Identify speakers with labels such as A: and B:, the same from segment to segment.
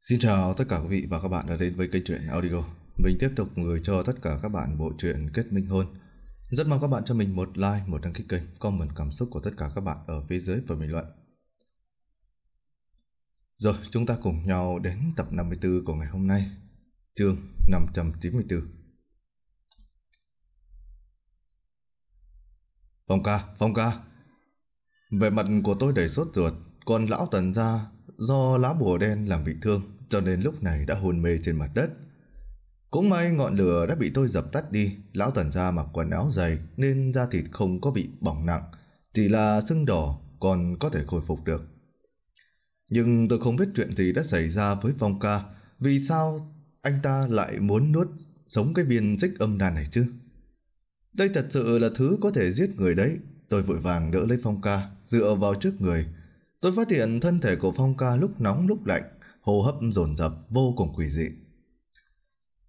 A: Xin chào tất cả quý vị và các bạn đã đến với kênh truyện Audio. Mình tiếp tục gửi cho tất cả các bạn bộ truyện Kết Minh Hôn. Rất mong các bạn cho mình một like, một đăng ký kênh, comment cảm xúc của tất cả các bạn ở phía dưới và bình luận. Rồi, chúng ta cùng nhau đến tập 54 của ngày hôm nay, chương 594. Phong ca, Phong ca. Về mặt của tôi đầy sốt ruột, còn lão Tần gia do lá bùa đen làm bị thương cho nên lúc này đã hôn mê trên mặt đất. Cũng may ngọn lửa đã bị tôi dập tắt đi, lão tần ra mặc quần áo dày nên da thịt không có bị bỏng nặng, chỉ là sưng đỏ còn có thể khôi phục được. Nhưng tôi không biết chuyện gì đã xảy ra với Phong ca, vì sao anh ta lại muốn nuốt sống cái viên dích âm đàn này chứ? Đây thật sự là thứ có thể giết người đấy, tôi vội vàng đỡ lấy Phong ca, dựa vào trước người, Tôi phát hiện thân thể của Phong ca lúc nóng lúc lạnh, hô hấp dồn dập vô cùng quỷ dị.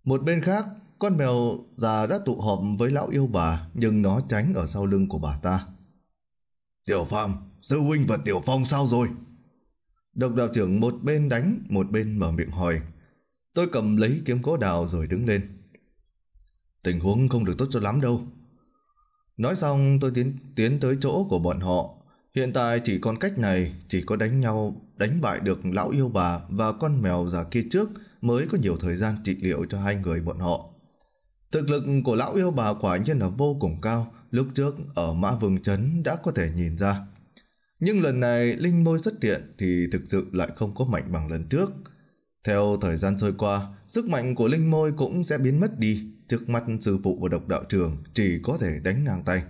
A: Một bên khác, con mèo già đã tụ họp với lão yêu bà nhưng nó tránh ở sau lưng của bà ta. Tiểu phong Sư Huynh và Tiểu Phong sao rồi? Độc đạo trưởng một bên đánh, một bên mở miệng hỏi. Tôi cầm lấy kiếm cố đào rồi đứng lên. Tình huống không được tốt cho lắm đâu. Nói xong tôi tiến, tiến tới chỗ của bọn họ Hiện tại chỉ còn cách này, chỉ có đánh nhau, đánh bại được lão yêu bà và con mèo già kia trước mới có nhiều thời gian trị liệu cho hai người bọn họ. Thực lực của lão yêu bà quả nhiên là vô cùng cao, lúc trước ở Mã Vương chấn đã có thể nhìn ra. Nhưng lần này Linh Môi xuất hiện thì thực sự lại không có mạnh bằng lần trước. Theo thời gian trôi qua, sức mạnh của Linh Môi cũng sẽ biến mất đi, trước mắt sư phụ và độc đạo trường chỉ có thể đánh nàng tay.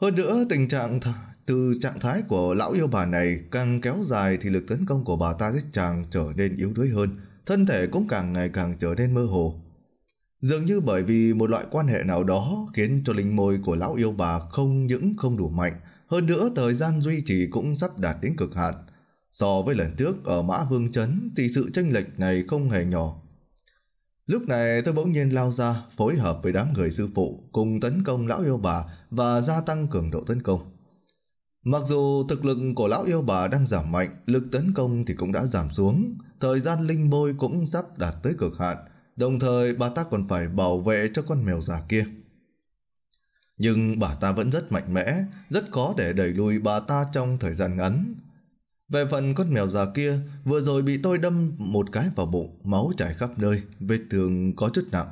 A: Hơn nữa tình trạng từ trạng thái của lão yêu bà này càng kéo dài thì lực tấn công của bà ta giết chàng trở nên yếu đuối hơn, thân thể cũng càng ngày càng trở nên mơ hồ. Dường như bởi vì một loại quan hệ nào đó khiến cho linh môi của lão yêu bà không những không đủ mạnh, hơn nữa thời gian duy trì cũng sắp đạt đến cực hạn. So với lần trước ở Mã Vương Trấn thì sự chênh lệch này không hề nhỏ. Lúc này tôi bỗng nhiên lao ra phối hợp với đám người sư phụ cùng tấn công lão yêu bà và gia tăng cường độ tấn công. Mặc dù thực lực của lão yêu bà đang giảm mạnh, lực tấn công thì cũng đã giảm xuống, thời gian linh bôi cũng sắp đạt tới cực hạn, đồng thời bà ta còn phải bảo vệ cho con mèo già kia. Nhưng bà ta vẫn rất mạnh mẽ, rất khó để đẩy lùi bà ta trong thời gian ngắn. Về phần con mèo già kia, vừa rồi bị tôi đâm một cái vào bụng, máu chảy khắp nơi, vết thương có chút nặng.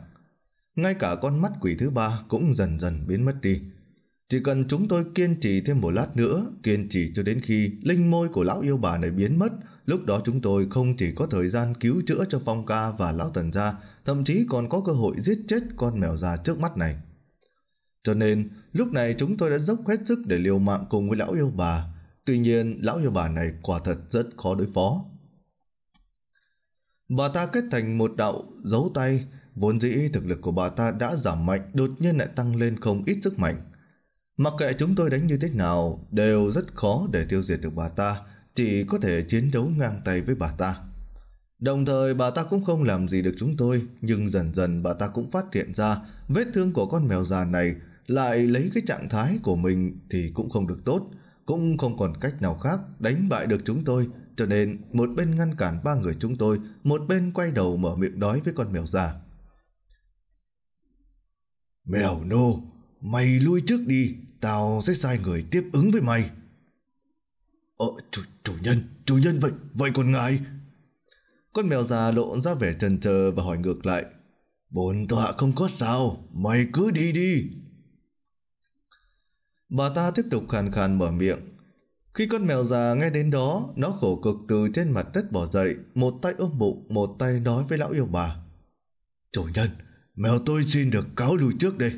A: Ngay cả con mắt quỷ thứ ba cũng dần dần biến mất đi. Chỉ cần chúng tôi kiên trì thêm một lát nữa, kiên trì cho đến khi linh môi của lão yêu bà này biến mất, lúc đó chúng tôi không chỉ có thời gian cứu chữa cho Phong Ca và lão Tần gia, thậm chí còn có cơ hội giết chết con mèo già trước mắt này. Cho nên, lúc này chúng tôi đã dốc hết sức để liều mạng cùng với lão yêu bà. Tuy nhiên, lão yêu bà này quả thật rất khó đối phó. Bà ta kết thành một đạo dấu tay, vốn dĩ thực lực của bà ta đã giảm mạnh, đột nhiên lại tăng lên không ít sức mạnh. Mặc kệ chúng tôi đánh như thế nào, đều rất khó để tiêu diệt được bà ta, chỉ có thể chiến đấu ngang tay với bà ta. Đồng thời bà ta cũng không làm gì được chúng tôi, nhưng dần dần bà ta cũng phát hiện ra vết thương của con mèo già này lại lấy cái trạng thái của mình thì cũng không được tốt, cũng không còn cách nào khác đánh bại được chúng tôi, cho nên một bên ngăn cản ba người chúng tôi, một bên quay đầu mở miệng đói với con mèo già. Mèo nô, mày lui trước đi, Tao sẽ sai người tiếp ứng với mày Ờ chủ, chủ nhân Chủ nhân vậy vậy còn ngài Con mèo già lộ ra vẻ chần thờ Và hỏi ngược lại Bồn tọa không có sao Mày cứ đi đi Bà ta tiếp tục khàn khàn mở miệng Khi con mèo già nghe đến đó Nó khổ cực từ trên mặt đất bỏ dậy Một tay ôm bụng Một tay nói với lão yêu bà Chủ nhân Mèo tôi xin được cáo lui trước đây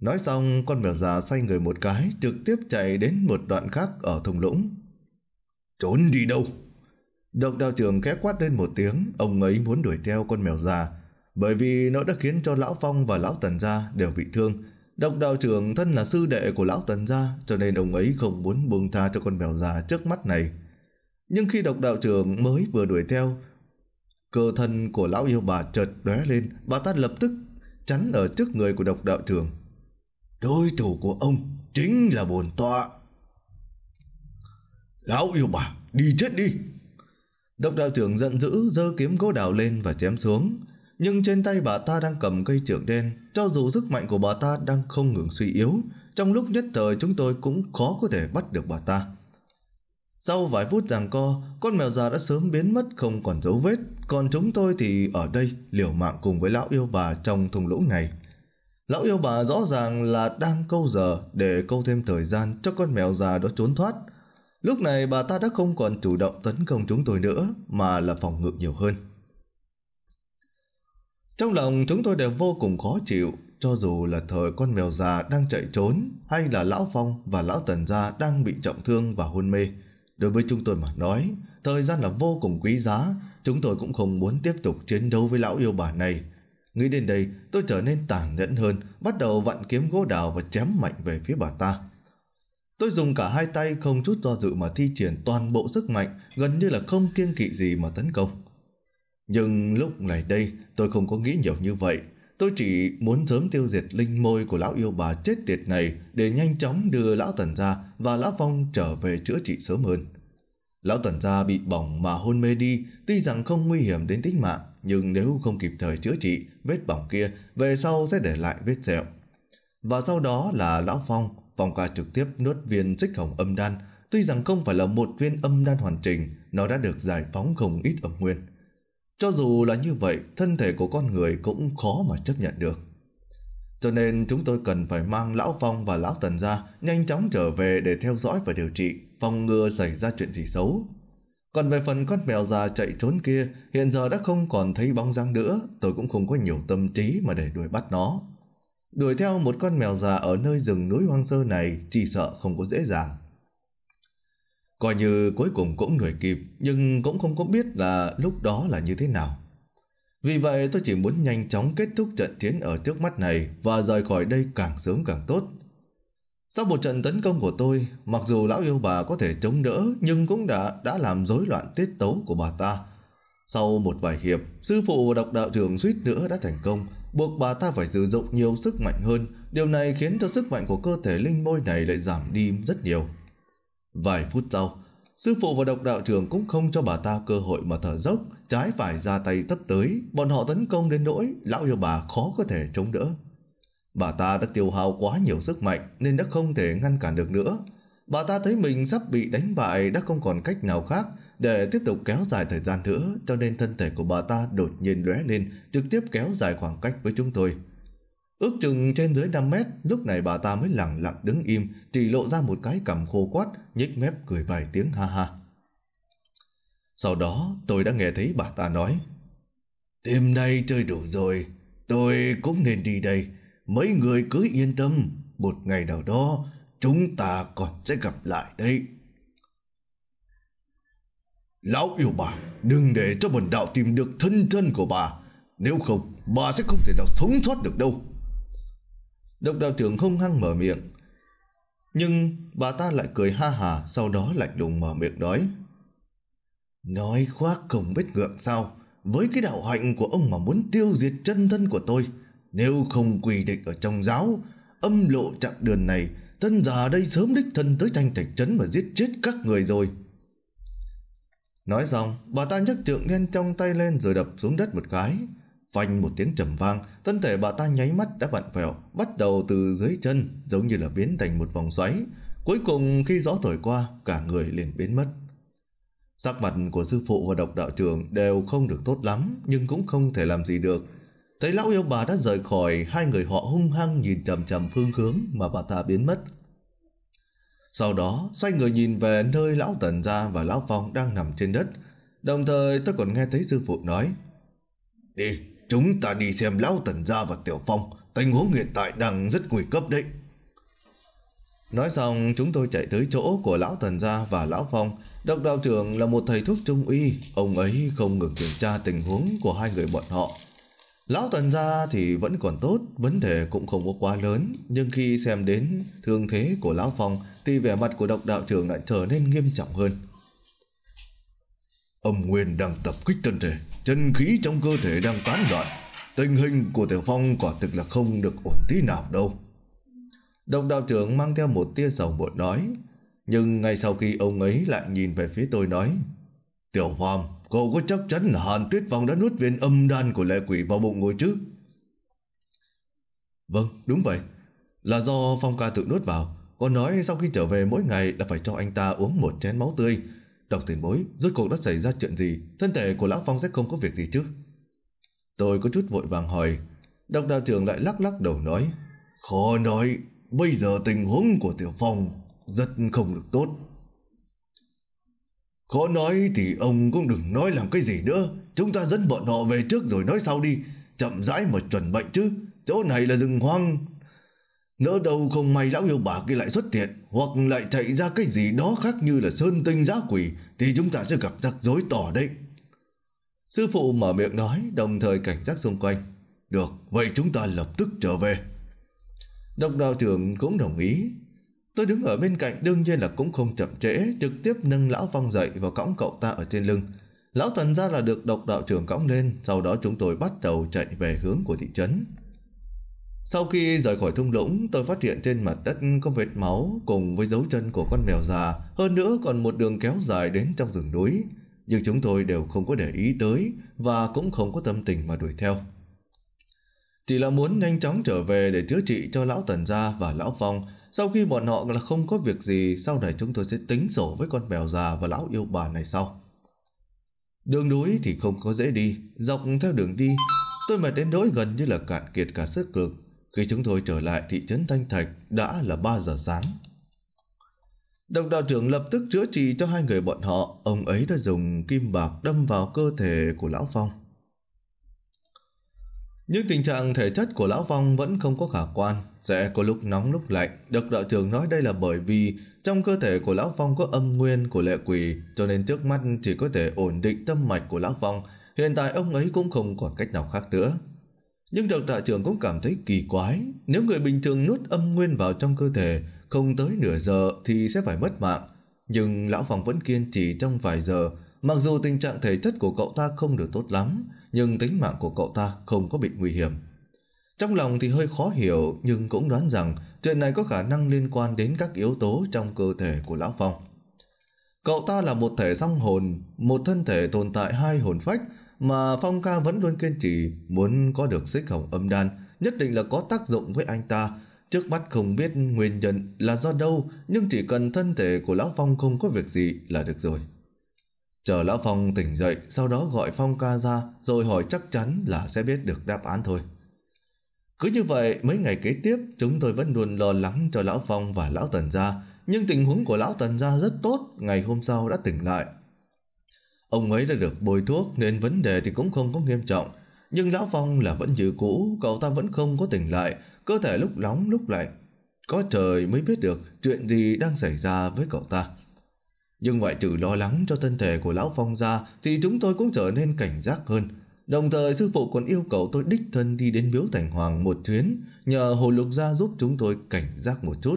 A: Nói xong con mèo già xoay người một cái trực tiếp chạy đến một đoạn khác ở thùng lũng. Trốn đi đâu? Độc đạo trưởng khẽ quát lên một tiếng, ông ấy muốn đuổi theo con mèo già, bởi vì nó đã khiến cho Lão Phong và Lão Tần Gia đều bị thương. Độc đạo trưởng thân là sư đệ của Lão Tần Gia, cho nên ông ấy không muốn buông tha cho con mèo già trước mắt này. Nhưng khi độc đạo trưởng mới vừa đuổi theo, cơ thân của Lão Yêu Bà chợt lóe lên, bà ta lập tức chắn ở trước người của độc đạo trưởng đối thủ của ông chính là bổn tọa. Lão yêu bà, đi chết đi! Đốc đạo trưởng giận dữ giơ kiếm gỗ đào lên và chém xuống. Nhưng trên tay bà ta đang cầm cây trưởng đen, cho dù sức mạnh của bà ta đang không ngừng suy yếu, trong lúc nhất thời chúng tôi cũng khó có thể bắt được bà ta. Sau vài phút giằng co, con mèo già đã sớm biến mất không còn dấu vết, còn chúng tôi thì ở đây liều mạng cùng với lão yêu bà trong thùng lũng này. Lão yêu bà rõ ràng là đang câu giờ để câu thêm thời gian cho con mèo già đó trốn thoát. Lúc này bà ta đã không còn chủ động tấn công chúng tôi nữa mà là phòng ngự nhiều hơn. Trong lòng chúng tôi đều vô cùng khó chịu cho dù là thời con mèo già đang chạy trốn hay là Lão Phong và Lão Tần Gia đang bị trọng thương và hôn mê. Đối với chúng tôi mà nói, thời gian là vô cùng quý giá, chúng tôi cũng không muốn tiếp tục chiến đấu với Lão Yêu Bà này Nghĩ đến đây, tôi trở nên tàn nhẫn hơn, bắt đầu vặn kiếm gỗ đào và chém mạnh về phía bà ta. Tôi dùng cả hai tay không chút do dự mà thi triển toàn bộ sức mạnh, gần như là không kiêng kỵ gì mà tấn công. Nhưng lúc này đây, tôi không có nghĩ nhiều như vậy. Tôi chỉ muốn sớm tiêu diệt linh môi của lão yêu bà chết tiệt này để nhanh chóng đưa lão tần ra và lão phong trở về chữa trị sớm hơn. Lão tần gia bị bỏng mà hôn mê đi, tuy rằng không nguy hiểm đến tính mạng, nhưng nếu không kịp thời chữa trị vết bỏng kia về sau sẽ để lại vết sẹo. Và sau đó là Lão Phong, Phong ca trực tiếp nuốt viên xích hồng âm đan, tuy rằng không phải là một viên âm đan hoàn chỉnh, nó đã được giải phóng không ít âm nguyên. Cho dù là như vậy, thân thể của con người cũng khó mà chấp nhận được. Cho nên chúng tôi cần phải mang Lão Phong và Lão Tần ra nhanh chóng trở về để theo dõi và điều trị, phòng ngừa xảy ra chuyện gì xấu. Còn về phần con mèo già chạy trốn kia, hiện giờ đã không còn thấy bóng dáng nữa, tôi cũng không có nhiều tâm trí mà để đuổi bắt nó. Đuổi theo một con mèo già ở nơi rừng núi hoang sơ này chỉ sợ không có dễ dàng. Coi như cuối cùng cũng đuổi kịp, nhưng cũng không có biết là lúc đó là như thế nào. Vì vậy tôi chỉ muốn nhanh chóng kết thúc trận chiến ở trước mắt này và rời khỏi đây càng sớm càng tốt. Sau một trận tấn công của tôi, mặc dù lão yêu bà có thể chống đỡ nhưng cũng đã đã làm rối loạn tiết tấu của bà ta. Sau một vài hiệp, sư phụ và độc đạo trưởng suýt nữa đã thành công, buộc bà ta phải sử dụng nhiều sức mạnh hơn. Điều này khiến cho sức mạnh của cơ thể linh môi này lại giảm đi rất nhiều. Vài phút sau, sư phụ và độc đạo trưởng cũng không cho bà ta cơ hội mà thở dốc, trái phải ra tay tấp tới, bọn họ tấn công đến nỗi lão yêu bà khó có thể chống đỡ. Bà ta đã tiêu hao quá nhiều sức mạnh nên đã không thể ngăn cản được nữa. Bà ta thấy mình sắp bị đánh bại đã không còn cách nào khác để tiếp tục kéo dài thời gian nữa cho nên thân thể của bà ta đột nhiên lóe lên trực tiếp kéo dài khoảng cách với chúng tôi. Ước chừng trên dưới 5 mét lúc này bà ta mới lặng lặng đứng im chỉ lộ ra một cái cằm khô quát, nhếch mép cười vài tiếng ha ha. Sau đó tôi đã nghe thấy bà ta nói Đêm nay chơi đủ rồi Tôi cũng nên đi đây mấy người cứ yên tâm, một ngày nào đó chúng ta còn sẽ gặp lại đây. Lão yêu bà, đừng để cho bần đạo tìm được thân thân của bà, nếu không bà sẽ không thể nào sống thoát được đâu. Độc đạo trưởng không hăng mở miệng, nhưng bà ta lại cười ha hà sau đó lạnh lùng mở miệng nói. Nói khoác không biết ngượng sao, với cái đạo hạnh của ông mà muốn tiêu diệt chân thân của tôi, nếu không quy định ở trong giáo, âm lộ chặng đường này, thân già đây sớm đích thân tới tranh thạch trấn và giết chết các người rồi. Nói xong, bà ta nhấc trượng đen trong tay lên rồi đập xuống đất một cái. Phanh một tiếng trầm vang, thân thể bà ta nháy mắt đã vặn vẹo, bắt đầu từ dưới chân, giống như là biến thành một vòng xoáy. Cuối cùng khi gió thổi qua, cả người liền biến mất. Sắc mặt của sư phụ và độc đạo trưởng đều không được tốt lắm, nhưng cũng không thể làm gì được, Thấy lão yêu bà đã rời khỏi, hai người họ hung hăng nhìn chầm chầm phương hướng mà bà ta biến mất. Sau đó, xoay người nhìn về nơi lão Tần Gia và lão Phong đang nằm trên đất. Đồng thời tôi còn nghe thấy sư phụ nói Đi, chúng ta đi xem lão Tần Gia và Tiểu Phong, tình huống hiện tại đang rất nguy cấp đấy. Nói xong, chúng tôi chạy tới chỗ của lão Tần Gia và lão Phong. Độc đạo trưởng là một thầy thuốc trung y, ông ấy không ngừng kiểm tra tình huống của hai người bọn họ. Lão Tần gia thì vẫn còn tốt, vấn đề cũng không có quá lớn, nhưng khi xem đến thương thế của lão Phong thì vẻ mặt của độc đạo trưởng lại trở nên nghiêm trọng hơn. Âm nguyên đang tập kích thân thể, chân khí trong cơ thể đang tán loạn, tình hình của Tiểu Phong quả thực là không được ổn tí nào đâu. Độc đạo trưởng mang theo một tia sầu muộn nói, nhưng ngay sau khi ông ấy lại nhìn về phía tôi nói, Tiểu Hoàng, Cậu có chắc chắn là Hàn Tuyết Phong đã nuốt viên âm đan của lệ quỷ vào bụng ngồi chứ? Vâng, đúng vậy. Là do Phong ca tự nuốt vào. Có nói sau khi trở về mỗi ngày là phải cho anh ta uống một chén máu tươi. Đọc tiền bối, rốt cuộc đã xảy ra chuyện gì? Thân thể của Lão Phong sẽ không có việc gì chứ? Tôi có chút vội vàng hỏi. Đọc đạo trưởng lại lắc lắc đầu nói. Khó nói, bây giờ tình huống của Tiểu Phong rất không được tốt. Có nói thì ông cũng đừng nói làm cái gì nữa. Chúng ta dẫn bọn họ về trước rồi nói sau đi. Chậm rãi mà chuẩn bệnh chứ. Chỗ này là rừng hoang. Nỡ đâu không may lão yêu bà kia lại xuất hiện hoặc lại chạy ra cái gì đó khác như là sơn tinh giá quỷ thì chúng ta sẽ gặp rắc rối tỏ đấy. Sư phụ mở miệng nói đồng thời cảnh giác xung quanh. Được, vậy chúng ta lập tức trở về. Độc đạo trưởng cũng đồng ý Tôi đứng ở bên cạnh đương nhiên là cũng không chậm trễ, trực tiếp nâng lão Phong dậy và cõng cậu ta ở trên lưng. Lão thần ra là được độc đạo trưởng cõng lên, sau đó chúng tôi bắt đầu chạy về hướng của thị trấn. Sau khi rời khỏi thung lũng, tôi phát hiện trên mặt đất có vết máu cùng với dấu chân của con mèo già, hơn nữa còn một đường kéo dài đến trong rừng núi. Nhưng chúng tôi đều không có để ý tới và cũng không có tâm tình mà đuổi theo. Chỉ là muốn nhanh chóng trở về để chữa trị cho lão Tần Gia và lão Phong, sau khi bọn họ là không có việc gì, sau này chúng tôi sẽ tính sổ với con bèo già và lão yêu bà này sau. Đường núi thì không có dễ đi, dọc theo đường đi, tôi mệt đến nỗi gần như là cạn kiệt cả sức lực. Khi chúng tôi trở lại thị trấn Thanh Thạch đã là 3 giờ sáng. đồng đạo trưởng lập tức chữa trị cho hai người bọn họ, ông ấy đã dùng kim bạc đâm vào cơ thể của lão Phong. Nhưng tình trạng thể chất của Lão Phong vẫn không có khả quan, sẽ có lúc nóng lúc lạnh. Được đạo trưởng nói đây là bởi vì trong cơ thể của Lão Phong có âm nguyên của lệ quỷ, cho nên trước mắt chỉ có thể ổn định tâm mạch của Lão Phong. Hiện tại ông ấy cũng không còn cách nào khác nữa. Nhưng được đạo trưởng cũng cảm thấy kỳ quái. Nếu người bình thường nuốt âm nguyên vào trong cơ thể, không tới nửa giờ thì sẽ phải mất mạng. Nhưng Lão Phong vẫn kiên trì trong vài giờ, Mặc dù tình trạng thể chất của cậu ta không được tốt lắm, nhưng tính mạng của cậu ta không có bị nguy hiểm. Trong lòng thì hơi khó hiểu nhưng cũng đoán rằng chuyện này có khả năng liên quan đến các yếu tố trong cơ thể của Lão Phong. Cậu ta là một thể song hồn, một thân thể tồn tại hai hồn phách mà Phong ca vẫn luôn kiên trì muốn có được xích hồng âm đan nhất định là có tác dụng với anh ta. Trước mắt không biết nguyên nhân là do đâu nhưng chỉ cần thân thể của Lão Phong không có việc gì là được rồi. Chờ Lão Phong tỉnh dậy, sau đó gọi Phong ca ra, rồi hỏi chắc chắn là sẽ biết được đáp án thôi. Cứ như vậy, mấy ngày kế tiếp, chúng tôi vẫn luôn lo lắng cho Lão Phong và Lão Tần Gia, nhưng tình huống của Lão Tần Gia rất tốt, ngày hôm sau đã tỉnh lại. Ông ấy đã được bôi thuốc nên vấn đề thì cũng không có nghiêm trọng, nhưng Lão Phong là vẫn như cũ, cậu ta vẫn không có tỉnh lại, cơ thể lúc nóng lúc lạnh. Có trời mới biết được chuyện gì đang xảy ra với cậu ta. Nhưng ngoại trừ lo lắng cho thân thể của Lão Phong ra thì chúng tôi cũng trở nên cảnh giác hơn. Đồng thời sư phụ còn yêu cầu tôi đích thân đi đến biếu thành hoàng một chuyến nhờ hồ lục gia giúp chúng tôi cảnh giác một chút.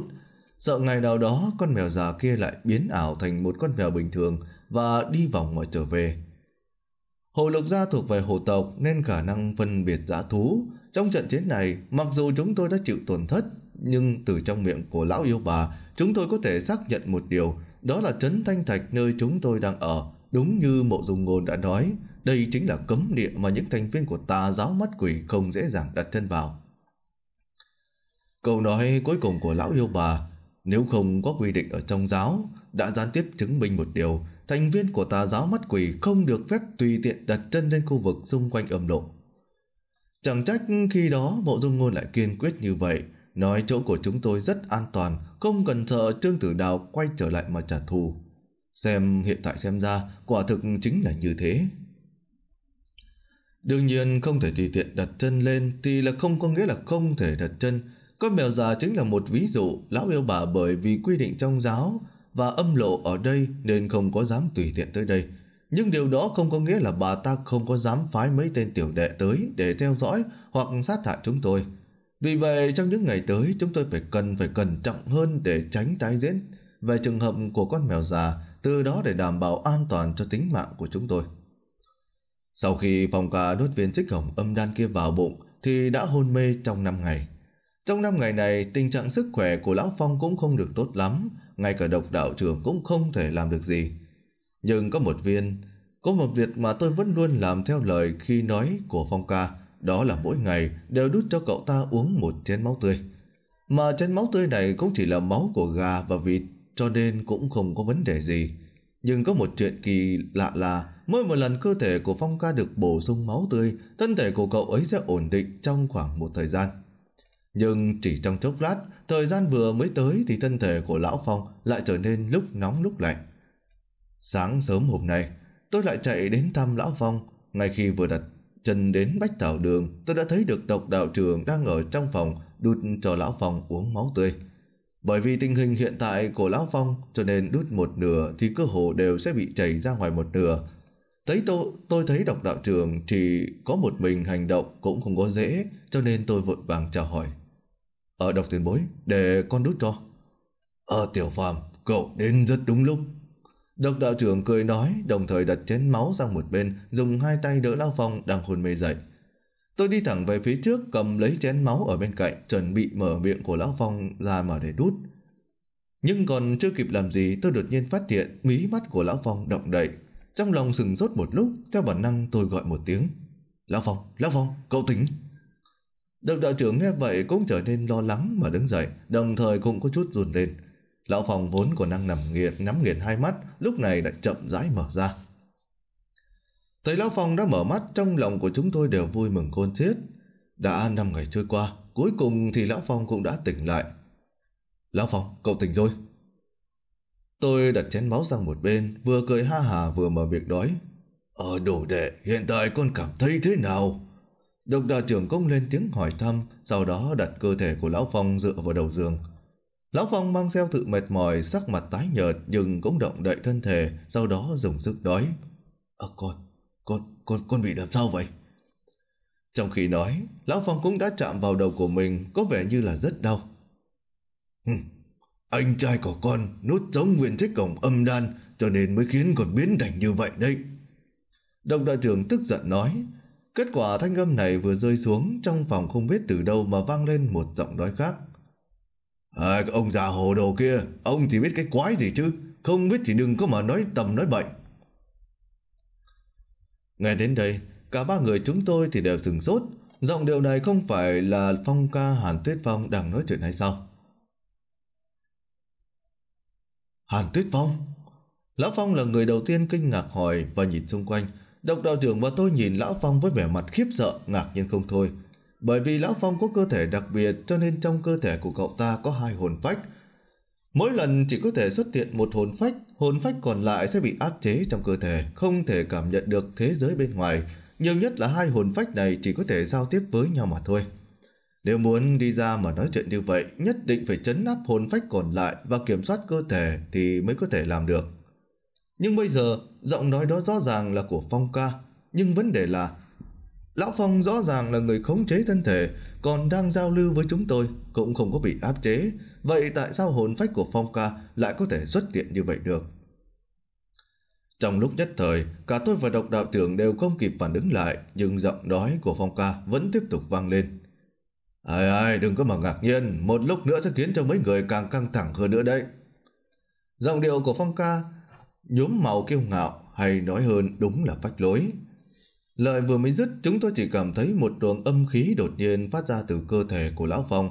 A: Sợ ngày nào đó con mèo già kia lại biến ảo thành một con mèo bình thường và đi vòng mà trở về. Hồ lục gia thuộc về hồ tộc nên khả năng phân biệt giã thú. Trong trận chiến này, mặc dù chúng tôi đã chịu tổn thất, nhưng từ trong miệng của lão yêu bà, chúng tôi có thể xác nhận một điều đó là trấn Thanh Thạch nơi chúng tôi đang ở. Đúng như mộ dùng ngôn đã nói, đây chính là cấm địa mà những thành viên của tà giáo mắt quỷ không dễ dàng đặt chân vào. Câu nói cuối cùng của lão yêu bà, nếu không có quy định ở trong giáo, đã gián tiếp chứng minh một điều, thành viên của tà giáo mắt quỷ không được phép tùy tiện đặt chân lên khu vực xung quanh âm độ. Chẳng trách khi đó mộ dung ngôn lại kiên quyết như vậy, nói chỗ của chúng tôi rất an toàn, không cần sợ Trương Tử Đào quay trở lại mà trả thù. Xem hiện tại xem ra, quả thực chính là như thế. Đương nhiên không thể tùy tiện đặt chân lên thì là không có nghĩa là không thể đặt chân. Con mèo già chính là một ví dụ, lão yêu bà bởi vì quy định trong giáo và âm lộ ở đây nên không có dám tùy tiện tới đây. Nhưng điều đó không có nghĩa là bà ta không có dám phái mấy tên tiểu đệ tới để theo dõi hoặc sát hại chúng tôi. Vì vậy trong những ngày tới chúng tôi phải cần phải cẩn trọng hơn để tránh tái diễn về trường hợp của con mèo già, từ đó để đảm bảo an toàn cho tính mạng của chúng tôi. Sau khi phòng ca đốt viên trích hồng âm đan kia vào bụng thì đã hôn mê trong 5 ngày. Trong 5 ngày này tình trạng sức khỏe của Lão Phong cũng không được tốt lắm, ngay cả độc đạo trưởng cũng không thể làm được gì. Nhưng có một viên, có một việc mà tôi vẫn luôn làm theo lời khi nói của Phong ca đó là mỗi ngày đều đút cho cậu ta uống một chén máu tươi. Mà chén máu tươi này cũng chỉ là máu của gà và vịt, cho nên cũng không có vấn đề gì. Nhưng có một chuyện kỳ lạ là mỗi một lần cơ thể của Phong ca được bổ sung máu tươi, thân thể của cậu ấy sẽ ổn định trong khoảng một thời gian. Nhưng chỉ trong chốc lát, thời gian vừa mới tới thì thân thể của Lão Phong lại trở nên lúc nóng lúc lạnh. Sáng sớm hôm nay, tôi lại chạy đến thăm Lão Phong, ngay khi vừa đặt chân đến bách thảo đường, tôi đã thấy được độc đạo trưởng đang ở trong phòng đút cho Lão Phong uống máu tươi. Bởi vì tình hình hiện tại của Lão Phong cho nên đút một nửa thì cơ hồ đều sẽ bị chảy ra ngoài một nửa. Thấy tôi, tôi thấy độc đạo trưởng thì có một mình hành động cũng không có dễ cho nên tôi vội vàng chào hỏi. Ở ờ, độc tiền bối, để con đút cho. Ờ tiểu phàm, cậu đến rất đúng lúc. Độc đạo trưởng cười nói, đồng thời đặt chén máu sang một bên, dùng hai tay đỡ lão Phong đang hôn mê dậy. Tôi đi thẳng về phía trước, cầm lấy chén máu ở bên cạnh, chuẩn bị mở miệng của Lão Phong ra mở để đút. Nhưng còn chưa kịp làm gì, tôi đột nhiên phát hiện mí mắt của Lão Phong động đậy. Trong lòng sừng rốt một lúc, theo bản năng tôi gọi một tiếng. Lão Phong, Lão Phong, cậu tỉnh. Độc đạo trưởng nghe vậy cũng trở nên lo lắng mà đứng dậy, đồng thời cũng có chút run lên. Lão Phong vốn còn đang nằm nghiệt, nhắm nghiền hai mắt, lúc này đã chậm rãi mở ra. Thấy Lão Phong đã mở mắt, trong lòng của chúng tôi đều vui mừng khôn xiết. Đã năm ngày trôi qua, cuối cùng thì Lão Phong cũng đã tỉnh lại. Lão Phong, cậu tỉnh rồi. Tôi đặt chén máu sang một bên, vừa cười ha hà vừa mở miệng nói. Ờ đồ đệ, hiện tại con cảm thấy thế nào? Độc đà trưởng công lên tiếng hỏi thăm, sau đó đặt cơ thể của Lão Phong dựa vào đầu giường. Lão Phong mang theo tự mệt mỏi, sắc mặt tái nhợt nhưng cũng động đậy thân thể, sau đó dùng sức nói. Ờ con, con, con, con bị làm sao vậy? Trong khi nói, Lão Phong cũng đã chạm vào đầu của mình, có vẻ như là rất đau. Hừm, anh trai của con nút giống nguyên trách cổng âm đan cho nên mới khiến con biến thành như vậy đấy. Đồng đại trưởng tức giận nói, kết quả thanh âm này vừa rơi xuống trong phòng không biết từ đâu mà vang lên một giọng nói khác. À, ông già hồ đồ kia, ông thì biết cái quái gì chứ, không biết thì đừng có mà nói tầm nói bệnh. Nghe đến đây, cả ba người chúng tôi thì đều sừng sốt, dòng điều này không phải là phong ca Hàn Tuyết Phong đang nói chuyện hay sao? Hàn Tuyết Phong? Lão Phong là người đầu tiên kinh ngạc hỏi và nhìn xung quanh. Độc đạo trưởng và tôi nhìn Lão Phong với vẻ mặt khiếp sợ, ngạc nhiên không thôi. Bởi vì Lão Phong có cơ thể đặc biệt cho nên trong cơ thể của cậu ta có hai hồn phách. Mỗi lần chỉ có thể xuất hiện một hồn phách, hồn phách còn lại sẽ bị áp chế trong cơ thể, không thể cảm nhận được thế giới bên ngoài. Nhiều nhất là hai hồn phách này chỉ có thể giao tiếp với nhau mà thôi. Nếu muốn đi ra mà nói chuyện như vậy, nhất định phải chấn áp hồn phách còn lại và kiểm soát cơ thể thì mới có thể làm được. Nhưng bây giờ, giọng nói đó rõ ràng là của Phong ca, nhưng vấn đề là Lão Phong rõ ràng là người khống chế thân thể, còn đang giao lưu với chúng tôi, cũng không có bị áp chế. Vậy tại sao hồn phách của Phong ca lại có thể xuất hiện như vậy được? Trong lúc nhất thời, cả tôi và độc đạo trưởng đều không kịp phản ứng lại, nhưng giọng nói của Phong ca vẫn tiếp tục vang lên. Ai ai, đừng có mà ngạc nhiên, một lúc nữa sẽ khiến cho mấy người càng căng thẳng hơn nữa đấy. Giọng điệu của Phong ca, nhúm màu kiêu ngạo hay nói hơn đúng là phách lối. Lời vừa mới dứt, chúng tôi chỉ cảm thấy một luồng âm khí đột nhiên phát ra từ cơ thể của Lão Phong.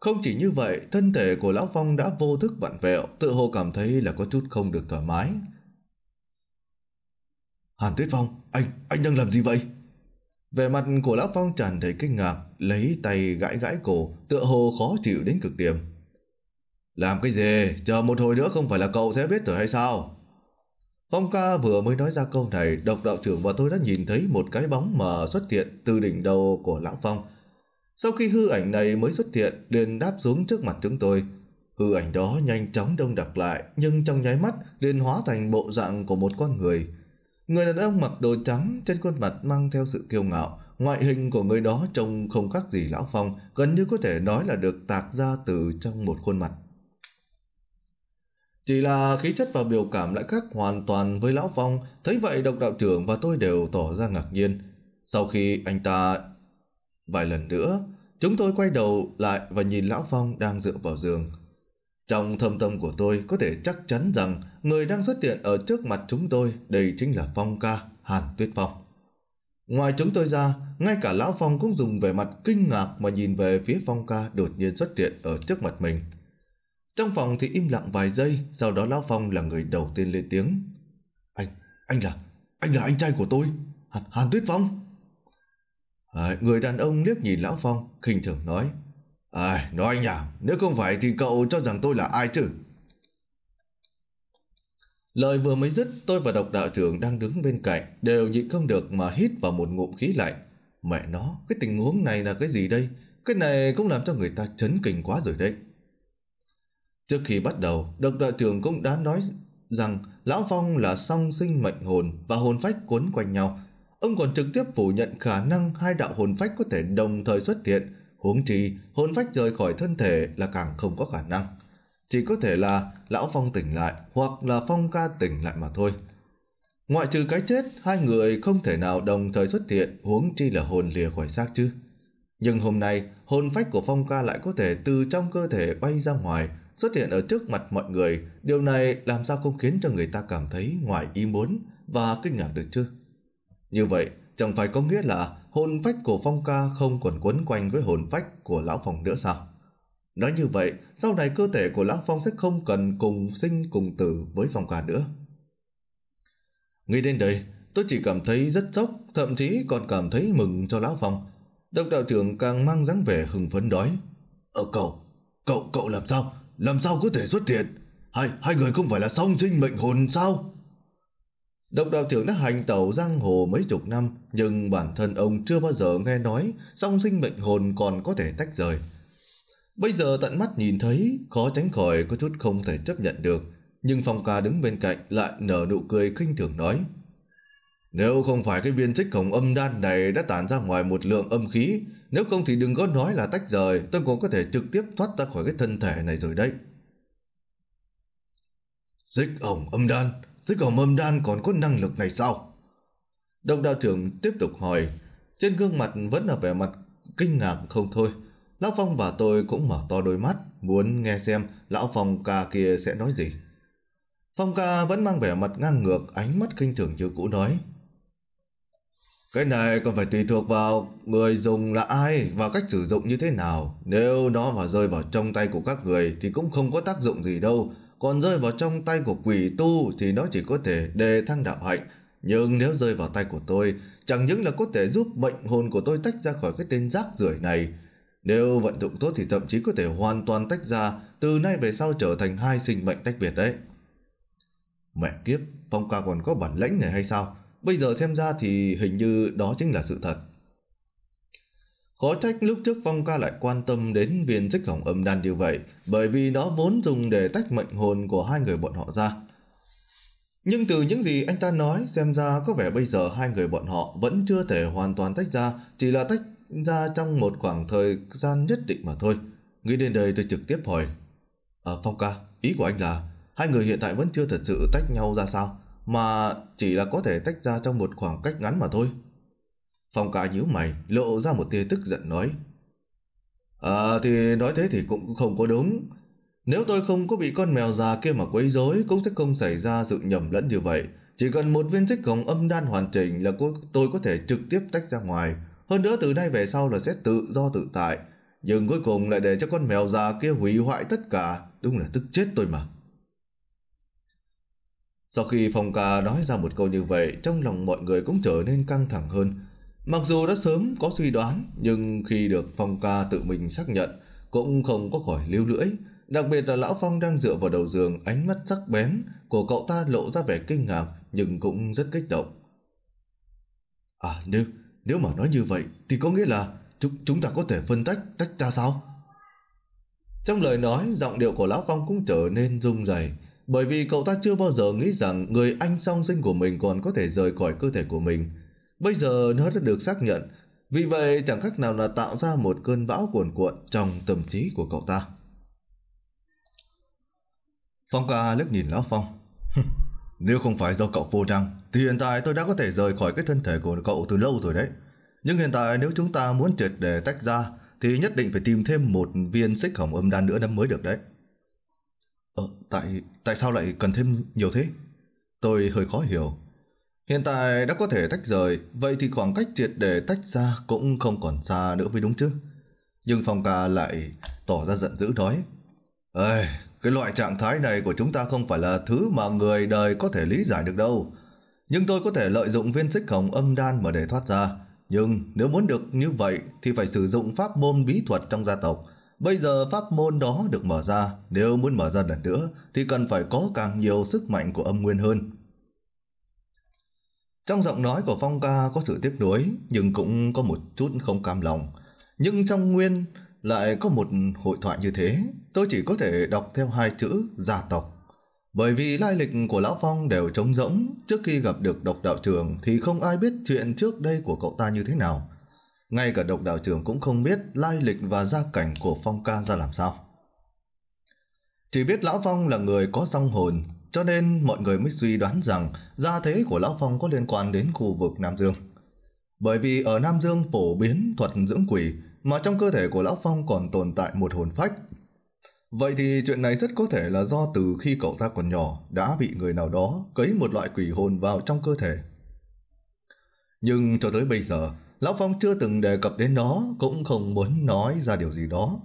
A: Không chỉ như vậy, thân thể của Lão Phong đã vô thức vặn vẹo, tự hồ cảm thấy là có chút không được thoải mái. Hàn Tuyết Phong, anh, anh đang làm gì vậy? Về mặt của Lão Phong tràn đầy kinh ngạc, lấy tay gãi gãi cổ, tựa hồ khó chịu đến cực điểm. Làm cái gì, chờ một hồi nữa không phải là cậu sẽ biết rồi hay sao? Ông ca vừa mới nói ra câu này, độc đạo trưởng và tôi đã nhìn thấy một cái bóng mờ xuất hiện từ đỉnh đầu của Lão Phong. Sau khi hư ảnh này mới xuất hiện, liền đáp xuống trước mặt chúng tôi. Hư ảnh đó nhanh chóng đông đặc lại, nhưng trong nháy mắt liền hóa thành bộ dạng của một con người. Người đàn ông mặc đồ trắng, trên khuôn mặt mang theo sự kiêu ngạo, ngoại hình của người đó trông không khác gì Lão Phong, gần như có thể nói là được tạc ra từ trong một khuôn mặt chỉ là khí chất và biểu cảm lại khác hoàn toàn với Lão Phong, thấy vậy độc đạo trưởng và tôi đều tỏ ra ngạc nhiên. Sau khi anh ta... Vài lần nữa, chúng tôi quay đầu lại và nhìn Lão Phong đang dựa vào giường. Trong thâm tâm của tôi có thể chắc chắn rằng người đang xuất hiện ở trước mặt chúng tôi đây chính là Phong ca, Hàn Tuyết Phong. Ngoài chúng tôi ra, ngay cả Lão Phong cũng dùng vẻ mặt kinh ngạc mà nhìn về phía Phong ca đột nhiên xuất hiện ở trước mặt mình. Trong phòng thì im lặng vài giây, sau đó Lão Phong là người đầu tiên lên tiếng. Anh, anh là, anh là anh trai của tôi, Hàn, Hàn Tuyết Phong. À, người đàn ông liếc nhìn Lão Phong, khinh thường nói. À, nói anh à, nếu không phải thì cậu cho rằng tôi là ai chứ? Lời vừa mới dứt, tôi và độc đạo trưởng đang đứng bên cạnh, đều nhịn không được mà hít vào một ngụm khí lạnh. Mẹ nó, cái tình huống này là cái gì đây? Cái này cũng làm cho người ta chấn kinh quá rồi đấy. Trước khi bắt đầu, độc đạo trưởng cũng đã nói rằng Lão Phong là song sinh mệnh hồn và hồn phách cuốn quanh nhau. Ông còn trực tiếp phủ nhận khả năng hai đạo hồn phách có thể đồng thời xuất hiện, huống chi hồn phách rời khỏi thân thể là càng không có khả năng. Chỉ có thể là Lão Phong tỉnh lại hoặc là Phong ca tỉnh lại mà thôi. Ngoại trừ cái chết, hai người không thể nào đồng thời xuất hiện huống chi là hồn lìa khỏi xác chứ. Nhưng hôm nay, hồn phách của Phong ca lại có thể từ trong cơ thể bay ra ngoài, xuất hiện ở trước mặt mọi người, điều này làm sao không khiến cho người ta cảm thấy ngoài ý muốn và kinh ngạc được chứ? Như vậy, chẳng phải có nghĩa là hồn phách của Phong Ca không còn quấn quanh với hồn phách của Lão Phong nữa sao? Nói như vậy, sau này cơ thể của Lão Phong sẽ không cần cùng sinh cùng tử với Phong Ca nữa. Nghĩ đến đây, tôi chỉ cảm thấy rất sốc, thậm chí còn cảm thấy mừng cho Lão Phong. Độc đạo trưởng càng mang dáng vẻ hừng phấn đói. Ở ờ, cậu, cậu, cậu làm sao? làm sao có thể xuất hiện? Hai, hai người không phải là song sinh mệnh hồn sao? Độc đạo trưởng đã hành tẩu giang hồ mấy chục năm, nhưng bản thân ông chưa bao giờ nghe nói song sinh mệnh hồn còn có thể tách rời. Bây giờ tận mắt nhìn thấy, khó tránh khỏi có chút không thể chấp nhận được. Nhưng Phong ca đứng bên cạnh lại nở nụ cười khinh thường nói. Nếu không phải cái viên trích hồng âm đan này đã tản ra ngoài một lượng âm khí, nếu không thì đừng có nói là tách rời, tôi còn có thể trực tiếp thoát ra khỏi cái thân thể này rồi đấy. Dích ổng âm đan, dích ổng âm đan còn có năng lực này sao? Đông đạo trưởng tiếp tục hỏi, trên gương mặt vẫn là vẻ mặt kinh ngạc không thôi. Lão Phong và tôi cũng mở to đôi mắt, muốn nghe xem Lão Phong ca kia sẽ nói gì. Phong ca vẫn mang vẻ mặt ngang ngược, ánh mắt kinh thường như cũ nói. Cái này còn phải tùy thuộc vào người dùng là ai và cách sử dụng như thế nào. Nếu nó mà rơi vào trong tay của các người thì cũng không có tác dụng gì đâu. Còn rơi vào trong tay của quỷ tu thì nó chỉ có thể đề thăng đạo hạnh. Nhưng nếu rơi vào tay của tôi, chẳng những là có thể giúp mệnh hồn của tôi tách ra khỏi cái tên rác rưởi này. Nếu vận dụng tốt thì thậm chí có thể hoàn toàn tách ra, từ nay về sau trở thành hai sinh mệnh tách biệt đấy. Mẹ kiếp, Phong ca còn có bản lĩnh này hay sao? Bây giờ xem ra thì hình như đó chính là sự thật. Khó trách lúc trước Phong ca lại quan tâm đến viên trích hỏng âm đan như vậy, bởi vì nó vốn dùng để tách mệnh hồn của hai người bọn họ ra. Nhưng từ những gì anh ta nói, xem ra có vẻ bây giờ hai người bọn họ vẫn chưa thể hoàn toàn tách ra, chỉ là tách ra trong một khoảng thời gian nhất định mà thôi. Nghĩ đến đây tôi trực tiếp hỏi, à, Phong ca, ý của anh là hai người hiện tại vẫn chưa thật sự tách nhau ra sao? mà chỉ là có thể tách ra trong một khoảng cách ngắn mà thôi. Phong ca nhíu mày, lộ ra một tia tức giận nói. À thì nói thế thì cũng không có đúng. Nếu tôi không có bị con mèo già kia mà quấy rối cũng sẽ không xảy ra sự nhầm lẫn như vậy. Chỉ cần một viên xích hồng âm đan hoàn chỉnh là tôi có thể trực tiếp tách ra ngoài. Hơn nữa từ nay về sau là sẽ tự do tự tại. Nhưng cuối cùng lại để cho con mèo già kia hủy hoại tất cả. Đúng là tức chết tôi mà. Sau khi Phong ca nói ra một câu như vậy, trong lòng mọi người cũng trở nên căng thẳng hơn. Mặc dù đã sớm có suy đoán, nhưng khi được Phong ca tự mình xác nhận, cũng không có khỏi lưu lưỡi. Đặc biệt là Lão Phong đang dựa vào đầu giường, ánh mắt sắc bén của cậu ta lộ ra vẻ kinh ngạc nhưng cũng rất kích động. À nếu, nếu mà nói như vậy thì có nghĩa là chúng, chúng ta có thể phân tách, tách ra sao? Trong lời nói, giọng điệu của Lão Phong cũng trở nên rung rẩy bởi vì cậu ta chưa bao giờ nghĩ rằng người anh song sinh của mình còn có thể rời khỏi cơ thể của mình. Bây giờ nó đã được xác nhận, vì vậy chẳng cách nào là tạo ra một cơn bão cuồn cuộn trong tâm trí của cậu ta. Phong ca liếc nhìn Lão Phong. Nếu không phải do cậu vô năng, thì hiện tại tôi đã có thể rời khỏi cái thân thể của cậu từ lâu rồi đấy. Nhưng hiện tại nếu chúng ta muốn triệt để tách ra, thì nhất định phải tìm thêm một viên xích hồng âm đan nữa năm mới được đấy. Ờ, tại, tại sao lại cần thêm nhiều thế? Tôi hơi khó hiểu. Hiện tại đã có thể tách rời, vậy thì khoảng cách triệt để tách ra cũng không còn xa nữa mới đúng chứ. Nhưng Phong ca lại tỏ ra giận dữ nói. Ê, cái loại trạng thái này của chúng ta không phải là thứ mà người đời có thể lý giải được đâu. Nhưng tôi có thể lợi dụng viên xích hồng âm đan mà để thoát ra. Nhưng nếu muốn được như vậy thì phải sử dụng pháp môn bí thuật trong gia tộc. Bây giờ pháp môn đó được mở ra, nếu muốn mở ra lần nữa thì cần phải có càng nhiều sức mạnh của âm nguyên hơn. Trong giọng nói của Phong ca có sự tiếc nuối nhưng cũng có một chút không cam lòng. Nhưng trong nguyên lại có một hội thoại như thế, tôi chỉ có thể đọc theo hai chữ gia tộc. Bởi vì lai lịch của Lão Phong đều trống rỗng, trước khi gặp được độc đạo trường thì không ai biết chuyện trước đây của cậu ta như thế nào. Ngay cả độc đạo trưởng cũng không biết lai lịch và gia cảnh của Phong ca ra làm sao. Chỉ biết Lão Phong là người có song hồn, cho nên mọi người mới suy đoán rằng gia thế của Lão Phong có liên quan đến khu vực Nam Dương. Bởi vì ở Nam Dương phổ biến thuật dưỡng quỷ, mà trong cơ thể của Lão Phong còn tồn tại một hồn phách. Vậy thì chuyện này rất có thể là do từ khi cậu ta còn nhỏ đã bị người nào đó cấy một loại quỷ hồn vào trong cơ thể. Nhưng cho tới bây giờ, Lão Phong chưa từng đề cập đến nó, cũng không muốn nói ra điều gì đó.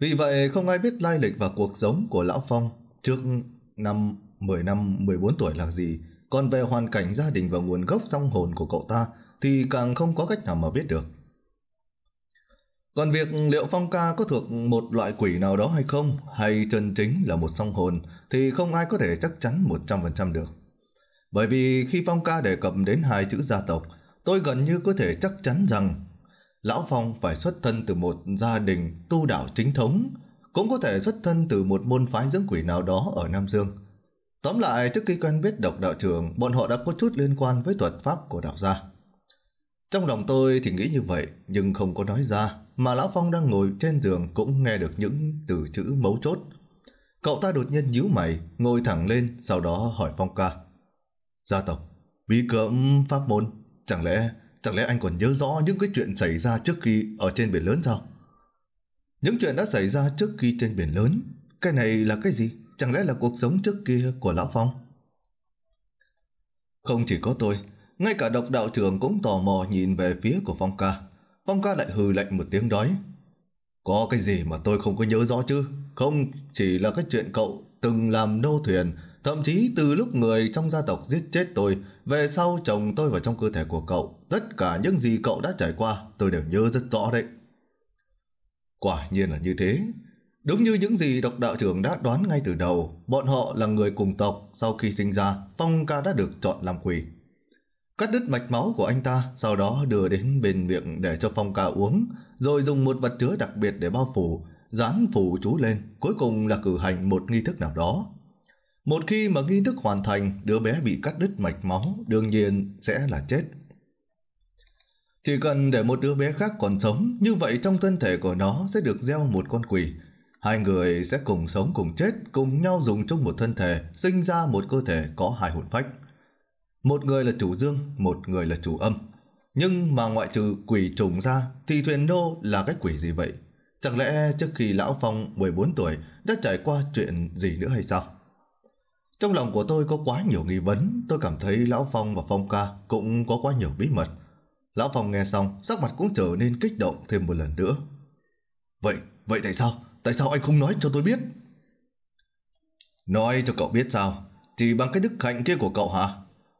A: Vì vậy không ai biết lai lịch và cuộc sống của Lão Phong trước năm 10 năm 14 tuổi là gì, còn về hoàn cảnh gia đình và nguồn gốc song hồn của cậu ta thì càng không có cách nào mà biết được. Còn việc liệu Phong ca có thuộc một loại quỷ nào đó hay không, hay chân chính là một song hồn, thì không ai có thể chắc chắn 100% được. Bởi vì khi Phong ca đề cập đến hai chữ gia tộc, tôi gần như có thể chắc chắn rằng Lão Phong phải xuất thân từ một gia đình tu đạo chính thống, cũng có thể xuất thân từ một môn phái dưỡng quỷ nào đó ở Nam Dương. Tóm lại, trước khi quen biết độc đạo trường, bọn họ đã có chút liên quan với thuật pháp của đạo gia. Trong lòng tôi thì nghĩ như vậy, nhưng không có nói ra, mà Lão Phong đang ngồi trên giường cũng nghe được những từ chữ mấu chốt. Cậu ta đột nhiên nhíu mày, ngồi thẳng lên, sau đó hỏi Phong ca. Gia tộc, bí cưỡng pháp môn, Chẳng lẽ, chẳng lẽ anh còn nhớ rõ những cái chuyện xảy ra trước khi ở trên biển lớn sao? Những chuyện đã xảy ra trước khi trên biển lớn, cái này là cái gì? Chẳng lẽ là cuộc sống trước kia của Lão Phong? Không chỉ có tôi, ngay cả độc đạo trưởng cũng tò mò nhìn về phía của Phong ca. Phong ca lại hừ lạnh một tiếng đói. Có cái gì mà tôi không có nhớ rõ chứ? Không chỉ là cái chuyện cậu từng làm nô thuyền, thậm chí từ lúc người trong gia tộc giết chết tôi về sau chồng tôi vào trong cơ thể của cậu, tất cả những gì cậu đã trải qua tôi đều nhớ rất rõ đấy. Quả nhiên là như thế. Đúng như những gì độc đạo trưởng đã đoán ngay từ đầu, bọn họ là người cùng tộc, sau khi sinh ra, Phong ca đã được chọn làm quỷ. Cắt đứt mạch máu của anh ta, sau đó đưa đến bên miệng để cho Phong ca uống, rồi dùng một vật chứa đặc biệt để bao phủ, dán phủ chú lên, cuối cùng là cử hành một nghi thức nào đó. Một khi mà nghi thức hoàn thành, đứa bé bị cắt đứt mạch máu đương nhiên sẽ là chết. Chỉ cần để một đứa bé khác còn sống, như vậy trong thân thể của nó sẽ được gieo một con quỷ. Hai người sẽ cùng sống cùng chết, cùng nhau dùng chung một thân thể, sinh ra một cơ thể có hai hồn phách. Một người là chủ dương, một người là chủ âm. Nhưng mà ngoại trừ quỷ trùng ra, thì thuyền nô là cái quỷ gì vậy? Chẳng lẽ trước khi Lão Phong 14 tuổi đã trải qua chuyện gì nữa hay sao? Trong lòng của tôi có quá nhiều nghi vấn, tôi cảm thấy Lão Phong và Phong ca cũng có quá nhiều bí mật. Lão Phong nghe xong, sắc mặt cũng trở nên kích động thêm một lần nữa. Vậy, vậy tại sao? Tại sao anh không nói cho tôi biết? Nói cho cậu biết sao? Chỉ bằng cái đức hạnh kia của cậu hả?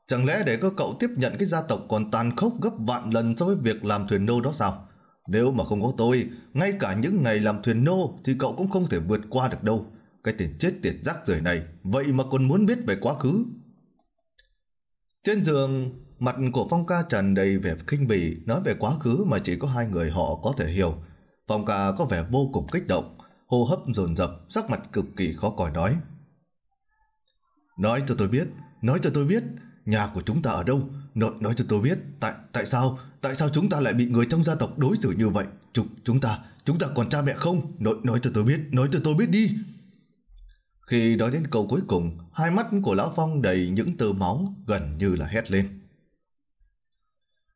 A: Chẳng lẽ để có cậu tiếp nhận cái gia tộc còn tàn khốc gấp vạn lần so với việc làm thuyền nô đó sao? Nếu mà không có tôi, ngay cả những ngày làm thuyền nô thì cậu cũng không thể vượt qua được đâu. Cái tên chết tiệt rác rưởi này Vậy mà còn muốn biết về quá khứ Trên giường Mặt của Phong ca tràn đầy vẻ khinh bỉ Nói về quá khứ mà chỉ có hai người họ có thể hiểu Phong ca có vẻ vô cùng kích động Hô hấp dồn dập Sắc mặt cực kỳ khó coi nói Nói cho tôi biết Nói cho tôi biết Nhà của chúng ta ở đâu Nói, nói cho tôi biết tại tại sao tại sao chúng ta lại bị người trong gia tộc đối xử như vậy chúng chúng ta chúng ta còn cha mẹ không nói nói cho tôi biết nói cho tôi biết đi khi nói đến câu cuối cùng, hai mắt của Lão Phong đầy những tơ máu gần như là hét lên.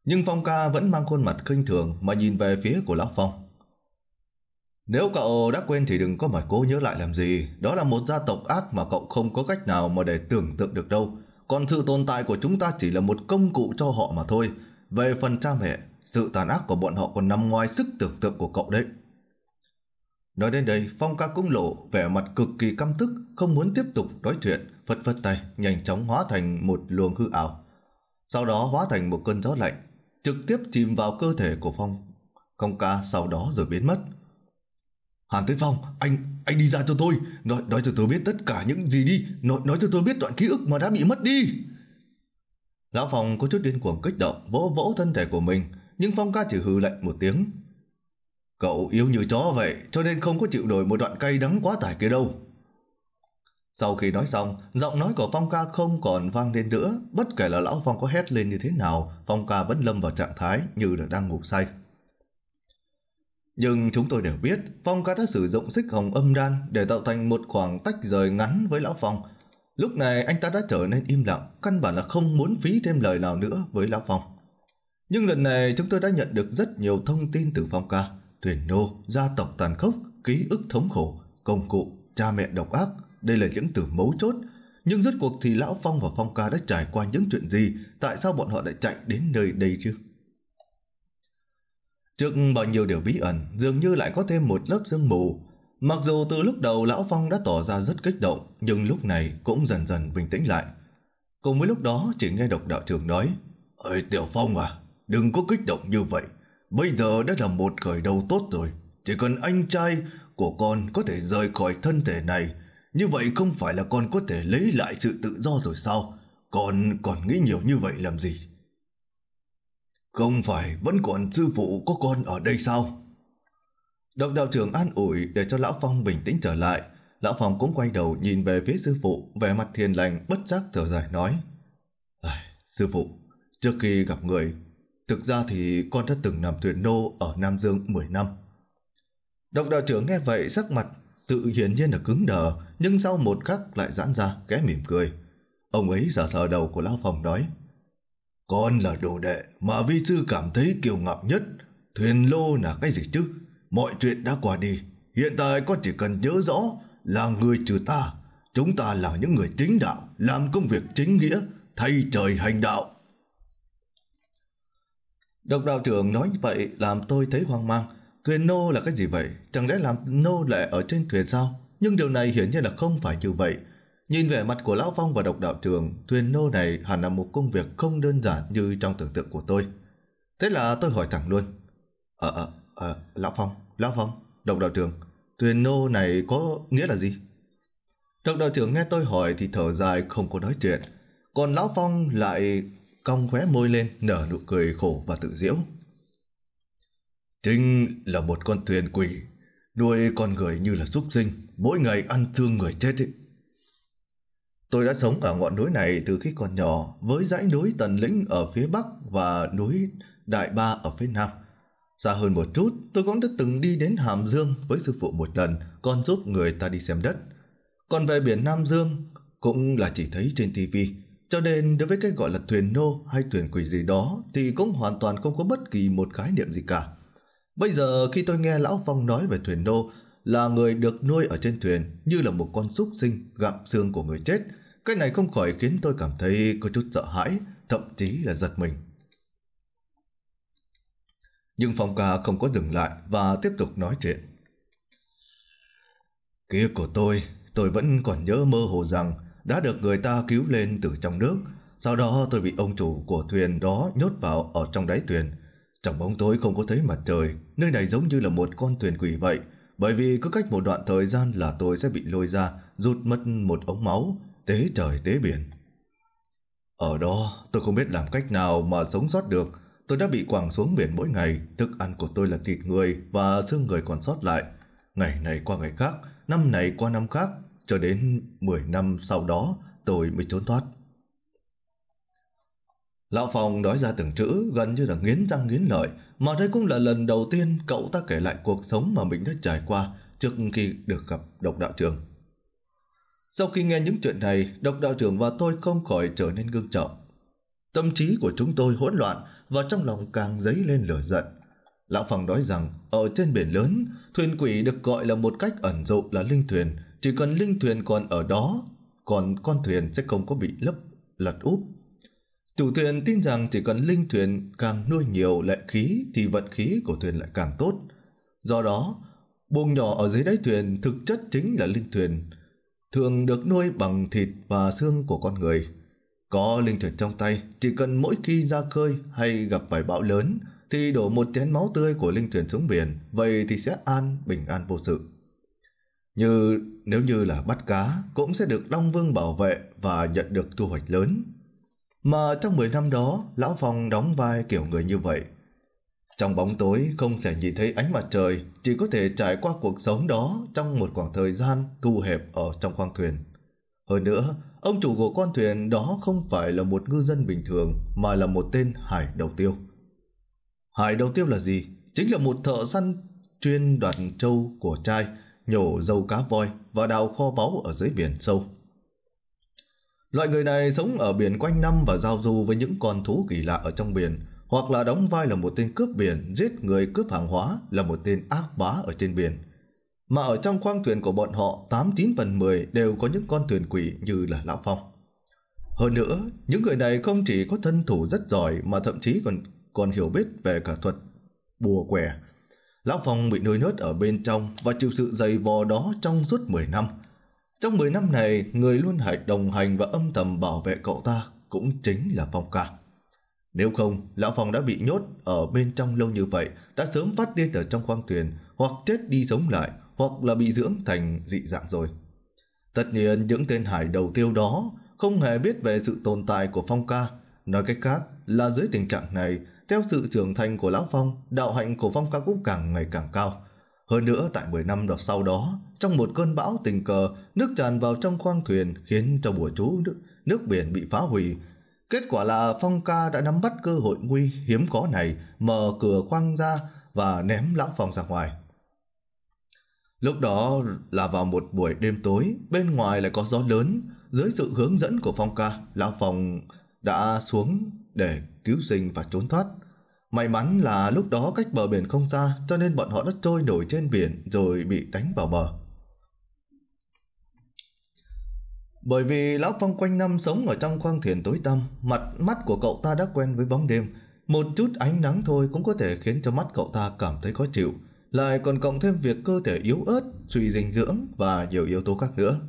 A: Nhưng Phong ca vẫn mang khuôn mặt khinh thường mà nhìn về phía của Lão Phong. Nếu cậu đã quên thì đừng có mà cố nhớ lại làm gì. Đó là một gia tộc ác mà cậu không có cách nào mà để tưởng tượng được đâu. Còn sự tồn tại của chúng ta chỉ là một công cụ cho họ mà thôi. Về phần cha mẹ, sự tàn ác của bọn họ còn nằm ngoài sức tưởng tượng của cậu đấy. Nói đến đây, Phong ca cũng lộ vẻ mặt cực kỳ căm tức, không muốn tiếp tục nói chuyện, phật phật tay, nhanh chóng hóa thành một luồng hư ảo. Sau đó hóa thành một cơn gió lạnh, trực tiếp chìm vào cơ thể của Phong. Phong ca sau đó rồi biến mất. Hàn Tiến Phong, anh, anh đi ra cho tôi, nói, nói cho tôi biết tất cả những gì đi, nói, nói cho tôi biết đoạn ký ức mà đã bị mất đi. Lão Phong có chút điên cuồng kích động, vỗ vỗ thân thể của mình, nhưng Phong ca chỉ hư lạnh một tiếng, Cậu yếu như chó vậy cho nên không có chịu nổi một đoạn cây đắng quá tải kia đâu. Sau khi nói xong, giọng nói của Phong ca không còn vang lên nữa. Bất kể là lão Phong có hét lên như thế nào, Phong ca vẫn lâm vào trạng thái như là đang ngủ say. Nhưng chúng tôi đều biết, Phong ca đã sử dụng xích hồng âm đan để tạo thành một khoảng tách rời ngắn với lão Phong. Lúc này anh ta đã trở nên im lặng, căn bản là không muốn phí thêm lời nào nữa với lão Phong. Nhưng lần này chúng tôi đã nhận được rất nhiều thông tin từ Phong ca thuyền nô, gia tộc tàn khốc, ký ức thống khổ, công cụ, cha mẹ độc ác, đây là những từ mấu chốt. Nhưng rốt cuộc thì Lão Phong và Phong Ca đã trải qua những chuyện gì, tại sao bọn họ lại chạy đến nơi đây chứ? Trước bao nhiêu điều bí ẩn, dường như lại có thêm một lớp sương mù. Mặc dù từ lúc đầu Lão Phong đã tỏ ra rất kích động, nhưng lúc này cũng dần dần bình tĩnh lại. Cùng với lúc đó chỉ nghe độc đạo trưởng nói, ơi Tiểu Phong à, đừng có kích động như vậy, Bây giờ đã là một khởi đầu tốt rồi. Chỉ cần anh trai của con có thể rời khỏi thân thể này, như vậy không phải là con có thể lấy lại sự tự do rồi sao? Con còn nghĩ nhiều như vậy làm gì? Không phải vẫn còn sư phụ có con ở đây sao? Độc đạo trưởng an ủi để cho Lão Phong bình tĩnh trở lại. Lão Phong cũng quay đầu nhìn về phía sư phụ, vẻ mặt thiền lành bất giác thở dài nói. sư phụ, trước khi gặp người, Thực ra thì con đã từng làm thuyền nô ở Nam Dương 10 năm. Độc đạo trưởng nghe vậy sắc mặt tự hiển nhiên là cứng đờ nhưng sau một khắc lại giãn ra kẽ mỉm cười. Ông ấy giả sờ đầu của Lão Phòng nói Con là đồ đệ mà vi sư cảm thấy kiêu ngạo nhất. Thuyền lô là cái gì chứ? Mọi chuyện đã qua đi. Hiện tại con chỉ cần nhớ rõ là người trừ ta. Chúng ta là những người chính đạo, làm công việc chính nghĩa, thay trời hành đạo. Độc đạo trưởng nói vậy làm tôi thấy hoang mang. Thuyền nô là cái gì vậy? Chẳng lẽ làm nô lệ ở trên thuyền sao? Nhưng điều này hiển nhiên là không phải như vậy. Nhìn vẻ mặt của Lão Phong và độc đạo trưởng, thuyền nô này hẳn là một công việc không đơn giản như trong tưởng tượng của tôi. Thế là tôi hỏi thẳng luôn. Ờ, à, ờ, à, Lão Phong, Lão Phong, độc đạo trưởng, thuyền nô này có nghĩa là gì? Độc đạo trưởng nghe tôi hỏi thì thở dài không có nói chuyện. Còn Lão Phong lại cong khóe môi lên nở nụ cười khổ và tự diễu. Trinh là một con thuyền quỷ, nuôi con người như là súc sinh, mỗi ngày ăn thương người chết ấy. Tôi đã sống ở ngọn núi này từ khi còn nhỏ với dãy núi Tần Lĩnh ở phía Bắc và núi Đại Ba ở phía Nam. Xa hơn một chút, tôi cũng đã từng đi đến Hàm Dương với sư phụ một lần, còn giúp người ta đi xem đất. Còn về biển Nam Dương, cũng là chỉ thấy trên tivi cho nên đối với cái gọi là thuyền nô hay thuyền quỷ gì đó thì cũng hoàn toàn không có bất kỳ một khái niệm gì cả. Bây giờ khi tôi nghe Lão Phong nói về thuyền nô là người được nuôi ở trên thuyền như là một con súc sinh gặm xương của người chết, cái này không khỏi khiến tôi cảm thấy có chút sợ hãi, thậm chí là giật mình. Nhưng Phong ca không có dừng lại và tiếp tục nói chuyện. Ký của tôi, tôi vẫn còn nhớ mơ hồ rằng đã được người ta cứu lên từ trong nước. Sau đó tôi bị ông chủ của thuyền đó nhốt vào ở trong đáy thuyền. Trong bóng tối không có thấy mặt trời, nơi này giống như là một con thuyền quỷ vậy. Bởi vì cứ cách một đoạn thời gian là tôi sẽ bị lôi ra, rút mất một ống máu, tế trời tế biển. Ở đó tôi không biết làm cách nào mà sống sót được. Tôi đã bị quẳng xuống biển mỗi ngày, thức ăn của tôi là thịt người và xương người còn sót lại. Ngày này qua ngày khác, năm này qua năm khác, cho đến 10 năm sau đó tôi mới trốn thoát. Lão Phong nói ra từng chữ gần như là nghiến răng nghiến lợi, mà đây cũng là lần đầu tiên cậu ta kể lại cuộc sống mà mình đã trải qua trước khi được gặp độc đạo trưởng. Sau khi nghe những chuyện này, độc đạo trưởng và tôi không khỏi trở nên gương trọng. Tâm trí của chúng tôi hỗn loạn và trong lòng càng dấy lên lửa giận. Lão Phong nói rằng ở trên biển lớn, thuyền quỷ được gọi là một cách ẩn dụ là linh thuyền, chỉ cần linh thuyền còn ở đó, còn con thuyền sẽ không có bị lấp, lật úp. Chủ thuyền tin rằng chỉ cần linh thuyền càng nuôi nhiều lệ khí thì vận khí của thuyền lại càng tốt. Do đó, buông nhỏ ở dưới đáy thuyền thực chất chính là linh thuyền, thường được nuôi bằng thịt và xương của con người. Có linh thuyền trong tay, chỉ cần mỗi khi ra khơi hay gặp phải bão lớn thì đổ một chén máu tươi của linh thuyền xuống biển, vậy thì sẽ an bình an vô sự. Như nếu như là bắt cá cũng sẽ được Long Vương bảo vệ và nhận được thu hoạch lớn. Mà trong 10 năm đó, Lão Phong đóng vai kiểu người như vậy. Trong bóng tối không thể nhìn thấy ánh mặt trời, chỉ có thể trải qua cuộc sống đó trong một khoảng thời gian thu hẹp ở trong khoang thuyền. Hơn nữa, ông chủ của con thuyền đó không phải là một ngư dân bình thường mà là một tên hải đầu tiêu. Hải đầu tiêu là gì? Chính là một thợ săn chuyên đoạt trâu của trai – nhổ dâu cá voi và đào kho báu ở dưới biển sâu. Loại người này sống ở biển quanh năm và giao du với những con thú kỳ lạ ở trong biển, hoặc là đóng vai là một tên cướp biển, giết người cướp hàng hóa là một tên ác bá ở trên biển. Mà ở trong khoang thuyền của bọn họ, 89 phần 10 đều có những con thuyền quỷ như là Lão Phong. Hơn nữa, những người này không chỉ có thân thủ rất giỏi mà thậm chí còn còn hiểu biết về cả thuật bùa què. Lão Phong bị nuôi nốt ở bên trong và chịu sự dày vò đó trong suốt 10 năm. Trong 10 năm này, người luôn hạch đồng hành và âm thầm bảo vệ cậu ta cũng chính là Phong ca. Nếu không, Lão Phong đã bị nhốt ở bên trong lâu như vậy, đã sớm phát điên ở trong khoang thuyền, hoặc chết đi sống lại, hoặc là bị dưỡng thành dị dạng rồi. Tất nhiên, những tên hải đầu tiêu đó không hề biết về sự tồn tại của Phong ca. Nói cách khác là dưới tình trạng này, theo sự trưởng thành của Lão Phong, đạo hạnh của Phong Ca cũng càng ngày càng cao. Hơn nữa tại 10 năm đọc sau đó, trong một cơn bão tình cờ, nước tràn vào trong khoang thuyền khiến cho bùa chú nước, nước biển bị phá hủy. Kết quả là Phong Ca đã nắm bắt cơ hội nguy hiếm có này, mở cửa khoang ra và ném Lão Phong ra ngoài. Lúc đó là vào một buổi đêm tối, bên ngoài lại có gió lớn, dưới sự hướng dẫn của Phong Ca, Lão Phong đã xuống để cứu sinh và trốn thoát. May mắn là lúc đó cách bờ biển không xa cho nên bọn họ đã trôi nổi trên biển rồi bị đánh vào bờ. Bởi vì Lão Phong quanh năm sống ở trong khoang thuyền tối tăm, mặt mắt của cậu ta đã quen với bóng đêm. Một chút ánh nắng thôi cũng có thể khiến cho mắt cậu ta cảm thấy khó chịu. Lại còn cộng thêm việc cơ thể yếu ớt, suy dinh dưỡng và nhiều yếu tố khác nữa.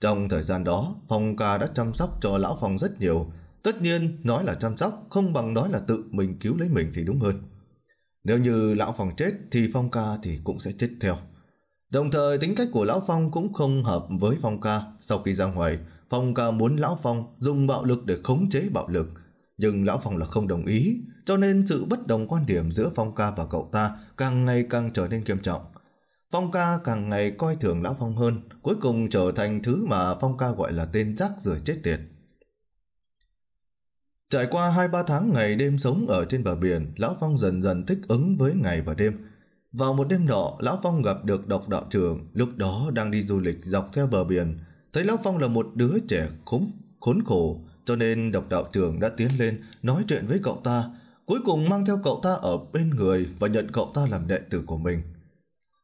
A: Trong thời gian đó, Phong ca đã chăm sóc cho Lão Phong rất nhiều, Tất nhiên nói là chăm sóc không bằng nói là tự mình cứu lấy mình thì đúng hơn. Nếu như Lão Phong chết thì Phong ca thì cũng sẽ chết theo. Đồng thời tính cách của Lão Phong cũng không hợp với Phong ca. Sau khi ra ngoài, Phong ca muốn Lão Phong dùng bạo lực để khống chế bạo lực. Nhưng Lão Phong là không đồng ý, cho nên sự bất đồng quan điểm giữa Phong ca và cậu ta càng ngày càng trở nên nghiêm trọng. Phong ca càng ngày coi thường Lão Phong hơn, cuối cùng trở thành thứ mà Phong ca gọi là tên rác rửa chết tiệt. Trải qua 2-3 tháng ngày đêm sống ở trên bờ biển, Lão Phong dần dần thích ứng với ngày và đêm. Vào một đêm nọ, Lão Phong gặp được độc đạo trưởng, lúc đó đang đi du lịch dọc theo bờ biển. Thấy Lão Phong là một đứa trẻ khốn, khốn khổ, cho nên độc đạo trưởng đã tiến lên nói chuyện với cậu ta, cuối cùng mang theo cậu ta ở bên người và nhận cậu ta làm đệ tử của mình.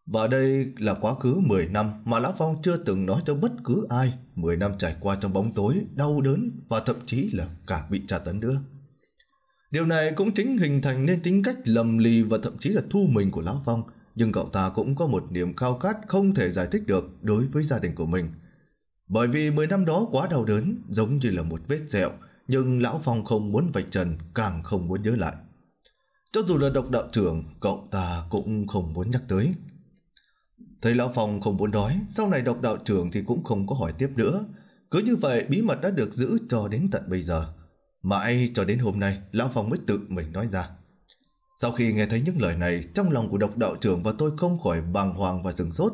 A: Và đây là quá khứ 10 năm mà Lão Phong chưa từng nói cho bất cứ ai 10 năm trải qua trong bóng tối, đau đớn và thậm chí là cả bị tra tấn nữa. Điều này cũng chính hình thành nên tính cách lầm lì và thậm chí là thu mình của Lão Phong, nhưng cậu ta cũng có một niềm khao khát không thể giải thích được đối với gia đình của mình. Bởi vì 10 năm đó quá đau đớn, giống như là một vết sẹo, nhưng Lão Phong không muốn vạch trần, càng không muốn nhớ lại. Cho dù là độc đạo trưởng, cậu ta cũng không muốn nhắc tới. Thấy Lão Phong không muốn nói, sau này độc đạo trưởng thì cũng không có hỏi tiếp nữa. Cứ như vậy bí mật đã được giữ cho đến tận bây giờ. Mãi cho đến hôm nay, Lão Phong mới tự mình nói ra. Sau khi nghe thấy những lời này, trong lòng của độc đạo trưởng và tôi không khỏi bàng hoàng và sừng sốt.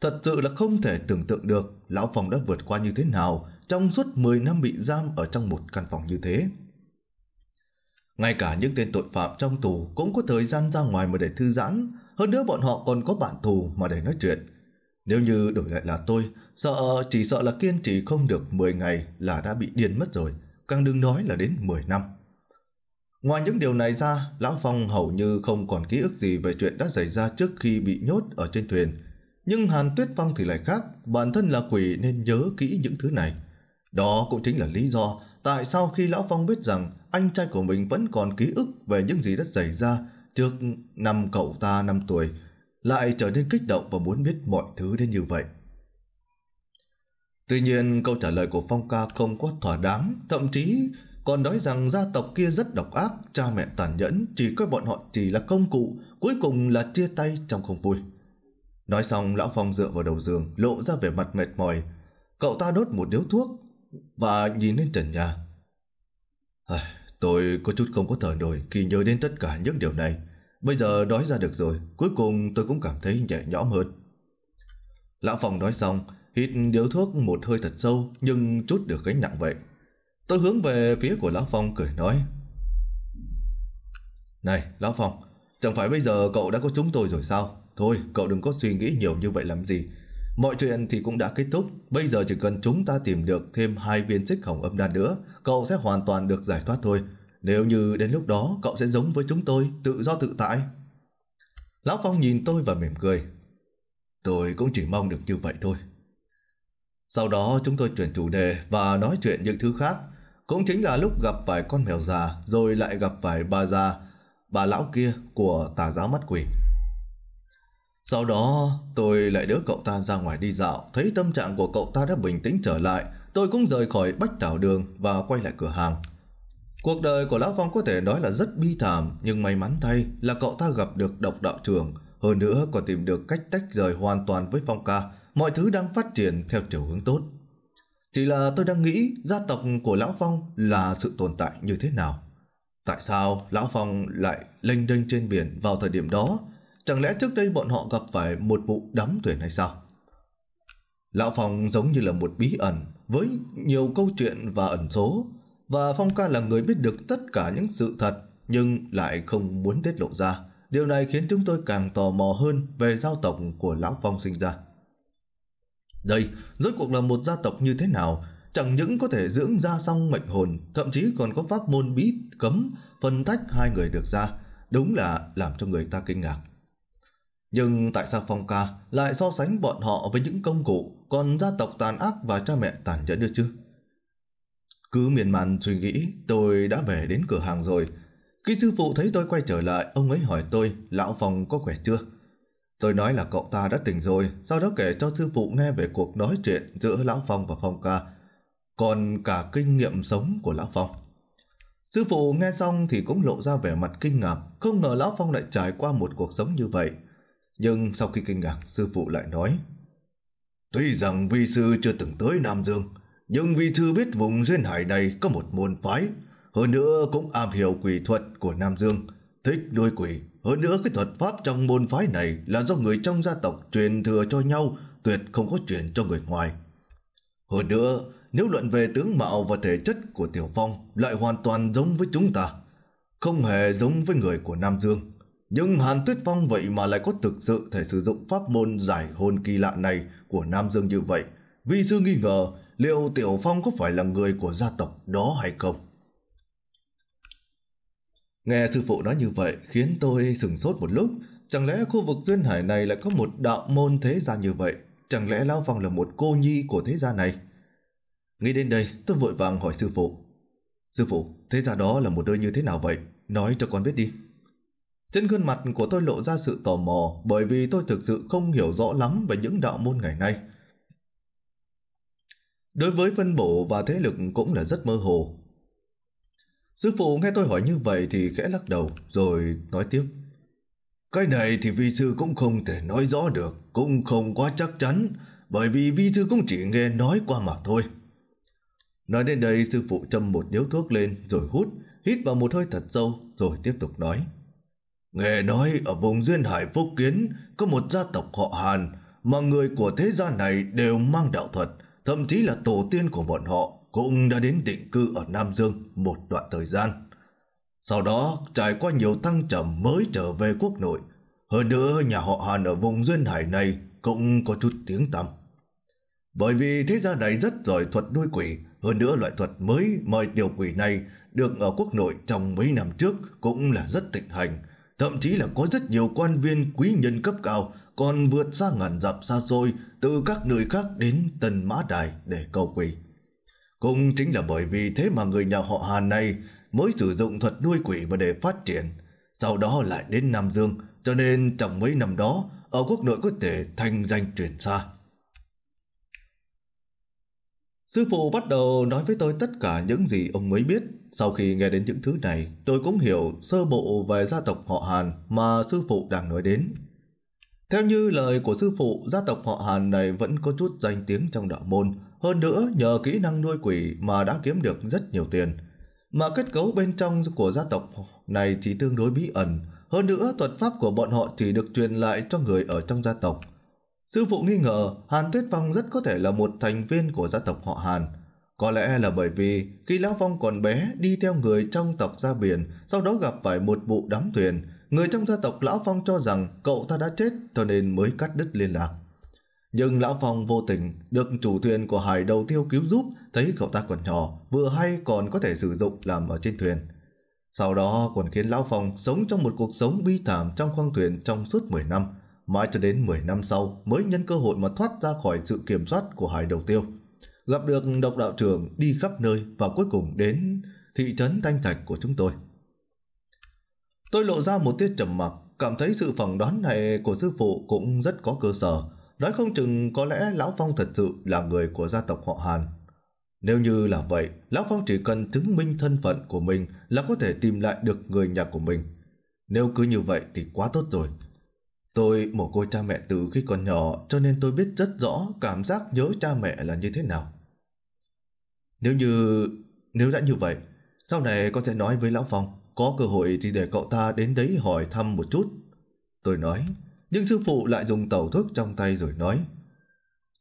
A: Thật sự là không thể tưởng tượng được Lão Phong đã vượt qua như thế nào trong suốt 10 năm bị giam ở trong một căn phòng như thế. Ngay cả những tên tội phạm trong tù cũng có thời gian ra ngoài mà để thư giãn, hơn nữa bọn họ còn có bản thù mà để nói chuyện. Nếu như đổi lại là tôi, sợ chỉ sợ là kiên trì không được 10 ngày là đã bị điên mất rồi, càng đừng nói là đến 10 năm. Ngoài những điều này ra, Lão Phong hầu như không còn ký ức gì về chuyện đã xảy ra trước khi bị nhốt ở trên thuyền. Nhưng Hàn Tuyết Phong thì lại khác, bản thân là quỷ nên nhớ kỹ những thứ này. Đó cũng chính là lý do tại sao khi Lão Phong biết rằng anh trai của mình vẫn còn ký ức về những gì đã xảy ra trước năm cậu ta 5 tuổi lại trở nên kích động và muốn biết mọi thứ đến như vậy. Tuy nhiên câu trả lời của Phong ca không quá thỏa đáng, thậm chí còn nói rằng gia tộc kia rất độc ác, cha mẹ tàn nhẫn, chỉ coi bọn họ chỉ là công cụ, cuối cùng là chia tay trong không vui. Nói xong lão Phong dựa vào đầu giường, lộ ra vẻ mặt mệt mỏi. Cậu ta đốt một điếu thuốc và nhìn lên trần nhà. Tôi có chút không có thở nổi khi nhớ đến tất cả những điều này. Bây giờ đói ra được rồi, cuối cùng tôi cũng cảm thấy nhẹ nhõm hơn. Lão phong nói xong, hít điếu thuốc một hơi thật sâu nhưng chút được gánh nặng vậy. Tôi hướng về phía của Lão Phong cười nói. Này, Lão Phong, chẳng phải bây giờ cậu đã có chúng tôi rồi sao? Thôi, cậu đừng có suy nghĩ nhiều như vậy làm gì. Mọi chuyện thì cũng đã kết thúc, bây giờ chỉ cần chúng ta tìm được thêm hai viên xích hồng âm đan nữa, cậu sẽ hoàn toàn được giải thoát thôi. Nếu như đến lúc đó cậu sẽ giống với chúng tôi, tự do tự tại. Lão Phong nhìn tôi và mỉm cười. Tôi cũng chỉ mong được như vậy thôi. Sau đó chúng tôi chuyển chủ đề và nói chuyện những thứ khác. Cũng chính là lúc gặp phải con mèo già rồi lại gặp phải bà già, bà lão kia của tà giáo mắt quỷ. Sau đó tôi lại đỡ cậu ta ra ngoài đi dạo, thấy tâm trạng của cậu ta đã bình tĩnh trở lại, tôi cũng rời khỏi bách thảo đường và quay lại cửa hàng. Cuộc đời của Lão Phong có thể nói là rất bi thảm, nhưng may mắn thay là cậu ta gặp được độc đạo trưởng, hơn nữa còn tìm được cách tách rời hoàn toàn với Phong ca, mọi thứ đang phát triển theo chiều hướng tốt. Chỉ là tôi đang nghĩ gia tộc của Lão Phong là sự tồn tại như thế nào. Tại sao Lão Phong lại lênh đênh trên biển vào thời điểm đó Chẳng lẽ trước đây bọn họ gặp phải một vụ đắm thuyền hay sao? Lão Phong giống như là một bí ẩn với nhiều câu chuyện và ẩn số và Phong ca là người biết được tất cả những sự thật nhưng lại không muốn tiết lộ ra. Điều này khiến chúng tôi càng tò mò hơn về giao tộc của Lão Phong sinh ra. Đây, rốt cuộc là một gia tộc như thế nào? Chẳng những có thể dưỡng ra song mệnh hồn, thậm chí còn có pháp môn bí cấm phân tách hai người được ra. Đúng là làm cho người ta kinh ngạc. Nhưng tại sao Phong ca lại so sánh bọn họ với những công cụ còn gia tộc tàn ác và cha mẹ tàn nhẫn được chứ? Cứ miền màn suy nghĩ, tôi đã về đến cửa hàng rồi. Khi sư phụ thấy tôi quay trở lại, ông ấy hỏi tôi, lão Phong có khỏe chưa? Tôi nói là cậu ta đã tỉnh rồi, sau đó kể cho sư phụ nghe về cuộc nói chuyện giữa lão Phong và Phong ca, còn cả kinh nghiệm sống của lão Phong. Sư phụ nghe xong thì cũng lộ ra vẻ mặt kinh ngạc, không ngờ lão Phong lại trải qua một cuộc sống như vậy, nhưng sau khi kinh ngạc, sư phụ lại nói. Tuy rằng vi sư chưa từng tới Nam Dương, nhưng vi sư biết vùng duyên hải này có một môn phái, hơn nữa cũng am hiểu quỷ thuật của Nam Dương, thích nuôi quỷ. Hơn nữa cái thuật pháp trong môn phái này là do người trong gia tộc truyền thừa cho nhau, tuyệt không có truyền cho người ngoài. Hơn nữa, nếu luận về tướng mạo và thể chất của Tiểu Phong lại hoàn toàn giống với chúng ta, không hề giống với người của Nam Dương. Nhưng Hàn Tuyết Phong vậy mà lại có thực sự thể sử dụng pháp môn giải hôn kỳ lạ này của Nam Dương như vậy. Vi sư nghi ngờ liệu Tiểu Phong có phải là người của gia tộc đó hay không? Nghe sư phụ nói như vậy khiến tôi sừng sốt một lúc. Chẳng lẽ khu vực duyên hải này lại có một đạo môn thế gia như vậy? Chẳng lẽ Lao Phong là một cô nhi của thế gia này? Nghĩ đến đây tôi vội vàng hỏi sư phụ. Sư phụ, thế gia đó là một nơi như thế nào vậy? Nói cho con biết đi. Trên gương mặt của tôi lộ ra sự tò mò bởi vì tôi thực sự không hiểu rõ lắm về những đạo môn ngày nay. Đối với phân bổ và thế lực cũng là rất mơ hồ. Sư phụ nghe tôi hỏi như vậy thì khẽ lắc đầu rồi nói tiếp. Cái này thì vi sư cũng không thể nói rõ được, cũng không quá chắc chắn, bởi vì vi sư cũng chỉ nghe nói qua mà thôi. Nói đến đây sư phụ châm một điếu thuốc lên rồi hút, hít vào một hơi thật sâu rồi tiếp tục nói. Nghe nói ở vùng duyên hải phúc kiến có một gia tộc họ Hàn mà người của thế gian này đều mang đạo thuật, thậm chí là tổ tiên của bọn họ cũng đã đến định cư ở Nam Dương một đoạn thời gian. Sau đó trải qua nhiều thăng trầm mới trở về quốc nội. Hơn nữa nhà họ Hàn ở vùng duyên hải này cũng có chút tiếng tăm. Bởi vì thế gian này rất giỏi thuật nuôi quỷ, hơn nữa loại thuật mới mời tiểu quỷ này được ở quốc nội trong mấy năm trước cũng là rất thịnh hành, Thậm chí là có rất nhiều quan viên quý nhân cấp cao còn vượt ra ngàn dặm xa xôi từ các nơi khác đến tần Mã Đài để cầu quỷ. Cũng chính là bởi vì thế mà người nhà họ Hàn này mới sử dụng thuật nuôi quỷ và để phát triển. Sau đó lại đến Nam Dương, cho nên trong mấy năm đó, ở quốc nội có thể thành danh truyền xa. Sư phụ bắt đầu nói với tôi tất cả những gì ông mới biết. Sau khi nghe đến những thứ này, tôi cũng hiểu sơ bộ về gia tộc họ Hàn mà sư phụ đang nói đến. Theo như lời của sư phụ, gia tộc họ Hàn này vẫn có chút danh tiếng trong đạo môn. Hơn nữa, nhờ kỹ năng nuôi quỷ mà đã kiếm được rất nhiều tiền. Mà kết cấu bên trong của gia tộc này thì tương đối bí ẩn. Hơn nữa, thuật pháp của bọn họ chỉ được truyền lại cho người ở trong gia tộc. Sư phụ nghi ngờ Hàn Tuyết Phong rất có thể là một thành viên của gia tộc họ Hàn. Có lẽ là bởi vì khi Lão Phong còn bé đi theo người trong tộc ra biển, sau đó gặp phải một vụ đám thuyền. Người trong gia tộc Lão Phong cho rằng cậu ta đã chết cho nên mới cắt đứt liên lạc. Nhưng Lão Phong vô tình được chủ thuyền của Hải đầu tiêu cứu giúp thấy cậu ta còn nhỏ, vừa hay còn có thể sử dụng làm ở trên thuyền. Sau đó còn khiến Lão Phong sống trong một cuộc sống bi thảm trong khoang thuyền trong suốt 10 năm mãi cho đến 10 năm sau mới nhân cơ hội mà thoát ra khỏi sự kiểm soát của Hải Đầu Tiêu. Gặp được độc đạo trưởng đi khắp nơi và cuối cùng đến thị trấn Thanh Thạch của chúng tôi. Tôi lộ ra một tiết trầm mặc, cảm thấy sự phỏng đoán này của sư phụ cũng rất có cơ sở. Nói không chừng có lẽ Lão Phong thật sự là người của gia tộc họ Hàn. Nếu như là vậy, Lão Phong chỉ cần chứng minh thân phận của mình là có thể tìm lại được người nhà của mình. Nếu cứ như vậy thì quá tốt rồi, Tôi mồ côi cha mẹ từ khi còn nhỏ cho nên tôi biết rất rõ cảm giác nhớ cha mẹ là như thế nào. Nếu như... nếu đã như vậy, sau này con sẽ nói với Lão Phong, có cơ hội thì để cậu ta đến đấy hỏi thăm một chút. Tôi nói, nhưng sư phụ lại dùng tẩu thức trong tay rồi nói,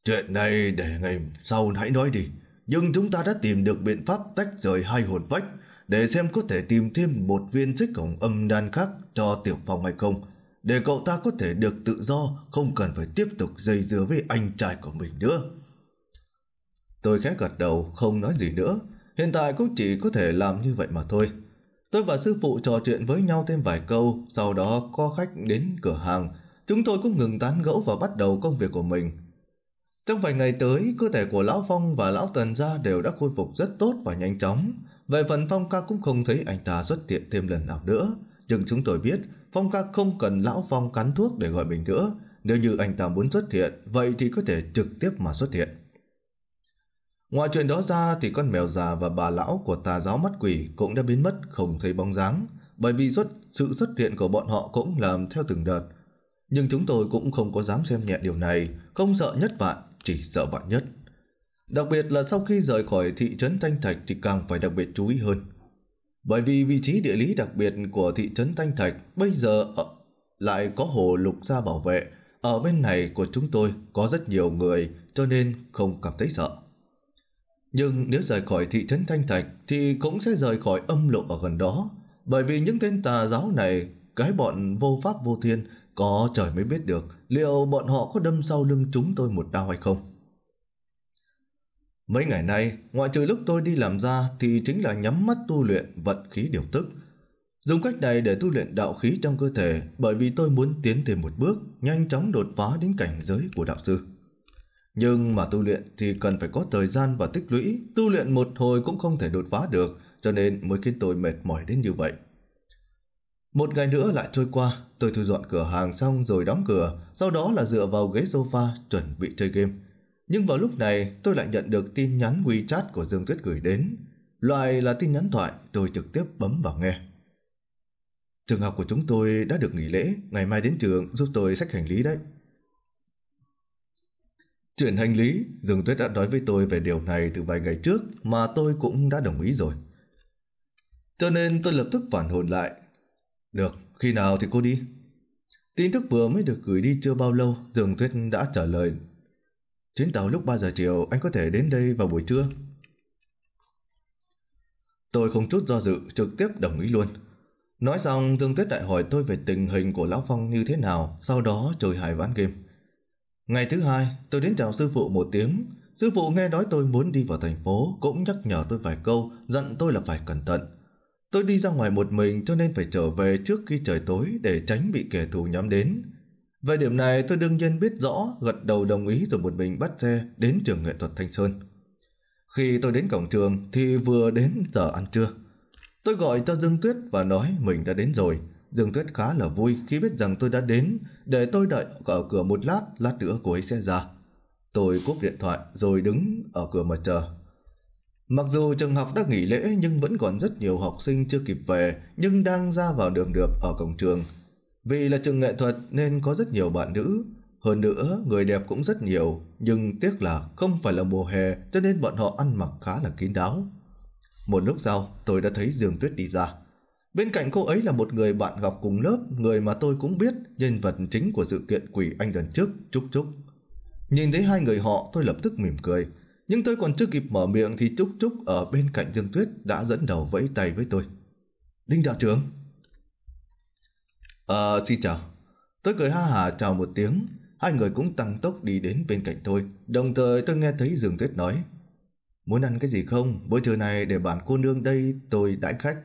A: Chuyện này để ngày sau hãy nói đi, nhưng chúng ta đã tìm được biện pháp tách rời hai hồn vách để xem có thể tìm thêm một viên xích hồng âm đan khác cho tiểu phòng hay không để cậu ta có thể được tự do, không cần phải tiếp tục dây dưa với anh trai của mình nữa. Tôi khẽ gật đầu, không nói gì nữa. Hiện tại cũng chỉ có thể làm như vậy mà thôi. Tôi và sư phụ trò chuyện với nhau thêm vài câu, sau đó có khách đến cửa hàng. Chúng tôi cũng ngừng tán gẫu và bắt đầu công việc của mình. Trong vài ngày tới, cơ thể của Lão Phong và Lão Tần Gia đều đã khôi phục rất tốt và nhanh chóng. Về phần Phong ca cũng không thấy anh ta xuất hiện thêm lần nào nữa. Nhưng chúng tôi biết Phong ca không cần lão Phong cắn thuốc để gọi mình nữa. Nếu như anh ta muốn xuất hiện, vậy thì có thể trực tiếp mà xuất hiện. Ngoài chuyện đó ra thì con mèo già và bà lão của tà giáo mắt quỷ cũng đã biến mất không thấy bóng dáng. Bởi vì xuất, sự xuất hiện của bọn họ cũng làm theo từng đợt. Nhưng chúng tôi cũng không có dám xem nhẹ điều này, không sợ nhất vạn, chỉ sợ vạn nhất. Đặc biệt là sau khi rời khỏi thị trấn Thanh Thạch thì càng phải đặc biệt chú ý hơn. Bởi vì vị trí địa lý đặc biệt của thị trấn Thanh Thạch bây giờ lại có hồ lục gia bảo vệ. Ở bên này của chúng tôi có rất nhiều người cho nên không cảm thấy sợ. Nhưng nếu rời khỏi thị trấn Thanh Thạch thì cũng sẽ rời khỏi âm lục ở gần đó. Bởi vì những tên tà giáo này, cái bọn vô pháp vô thiên, có trời mới biết được liệu bọn họ có đâm sau lưng chúng tôi một đau hay không. Mấy ngày nay, ngoại trừ lúc tôi đi làm ra thì chính là nhắm mắt tu luyện vận khí điều tức. Dùng cách này để tu luyện đạo khí trong cơ thể bởi vì tôi muốn tiến thêm một bước, nhanh chóng đột phá đến cảnh giới của đạo sư. Nhưng mà tu luyện thì cần phải có thời gian và tích lũy, tu luyện một hồi cũng không thể đột phá được, cho nên mới khiến tôi mệt mỏi đến như vậy. Một ngày nữa lại trôi qua, tôi thu dọn cửa hàng xong rồi đóng cửa, sau đó là dựa vào ghế sofa chuẩn bị chơi game. Nhưng vào lúc này tôi lại nhận được tin nhắn WeChat của Dương Tuyết gửi đến. Loại là tin nhắn thoại tôi trực tiếp bấm vào nghe. Trường học của chúng tôi đã được nghỉ lễ, ngày mai đến trường giúp tôi xách hành lý đấy. Chuyện hành lý, Dương Tuyết đã nói với tôi về điều này từ vài ngày trước mà tôi cũng đã đồng ý rồi. Cho nên tôi lập tức phản hồn lại. Được, khi nào thì cô đi? Tin tức vừa mới được gửi đi chưa bao lâu, Dương Tuyết đã trả lời Chuyến tàu lúc 3 giờ chiều anh có thể đến đây vào buổi trưa. Tôi không chút do dự trực tiếp đồng ý luôn. Nói xong Dương Tuyết đại hỏi tôi về tình hình của Lão Phong như thế nào, sau đó trời hài ván game. Ngày thứ hai, tôi đến chào sư phụ một tiếng. Sư phụ nghe nói tôi muốn đi vào thành phố cũng nhắc nhở tôi vài câu, dặn tôi là phải cẩn thận. Tôi đi ra ngoài một mình cho nên phải trở về trước khi trời tối để tránh bị kẻ thù nhắm đến. Về điểm này tôi đương nhiên biết rõ, gật đầu đồng ý rồi một mình bắt xe đến trường nghệ thuật Thanh Sơn. Khi tôi đến cổng trường thì vừa đến giờ ăn trưa. Tôi gọi cho Dương Tuyết và nói mình đã đến rồi. Dương Tuyết khá là vui khi biết rằng tôi đã đến, để tôi đợi ở cửa một lát, lát nữa cô ấy sẽ ra. Tôi cúp điện thoại rồi đứng ở cửa mà chờ. Mặc dù trường học đã nghỉ lễ nhưng vẫn còn rất nhiều học sinh chưa kịp về nhưng đang ra vào đường được ở cổng trường vì là trường nghệ thuật nên có rất nhiều bạn nữ, hơn nữa người đẹp cũng rất nhiều, nhưng tiếc là không phải là mùa hè cho nên bọn họ ăn mặc khá là kín đáo. Một lúc sau, tôi đã thấy Dương Tuyết đi ra. Bên cạnh cô ấy là một người bạn học cùng lớp, người mà tôi cũng biết, nhân vật chính của sự kiện quỷ anh lần trước, Trúc Trúc. Nhìn thấy hai người họ, tôi lập tức mỉm cười. Nhưng tôi còn chưa kịp mở miệng thì Trúc Trúc ở bên cạnh Dương Tuyết đã dẫn đầu vẫy tay với tôi. Đinh đạo trưởng! Ờ, xin chào. Tôi cười ha hả chào một tiếng, hai người cũng tăng tốc đi đến bên cạnh tôi. Đồng thời tôi nghe thấy Dương Tuyết nói, Muốn ăn cái gì không? Bữa trưa này để bạn cô nương đây tôi đãi khách.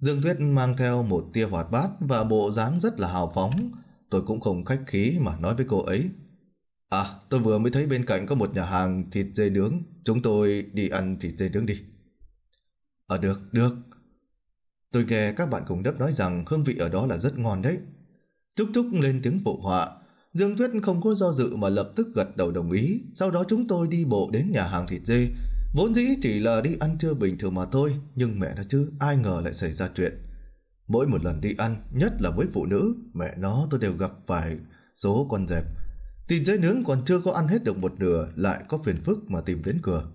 A: Dương Tuyết mang theo một tia hoạt bát và bộ dáng rất là hào phóng. Tôi cũng không khách khí mà nói với cô ấy. À, tôi vừa mới thấy bên cạnh có một nhà hàng thịt dê nướng. Chúng tôi đi ăn thịt dê nướng đi. À được, được. Tôi nghe các bạn cùng lớp nói rằng hương vị ở đó là rất ngon đấy. Trúc Trúc lên tiếng phụ họa. Dương Tuyết không có do dự mà lập tức gật đầu đồng ý. Sau đó chúng tôi đi bộ đến nhà hàng thịt dê. Vốn dĩ chỉ là đi ăn trưa bình thường mà thôi. Nhưng mẹ nó chứ, ai ngờ lại xảy ra chuyện. Mỗi một lần đi ăn, nhất là với phụ nữ, mẹ nó tôi đều gặp phải số con dẹp. Thịt dê nướng còn chưa có ăn hết được một nửa lại có phiền phức mà tìm đến cửa.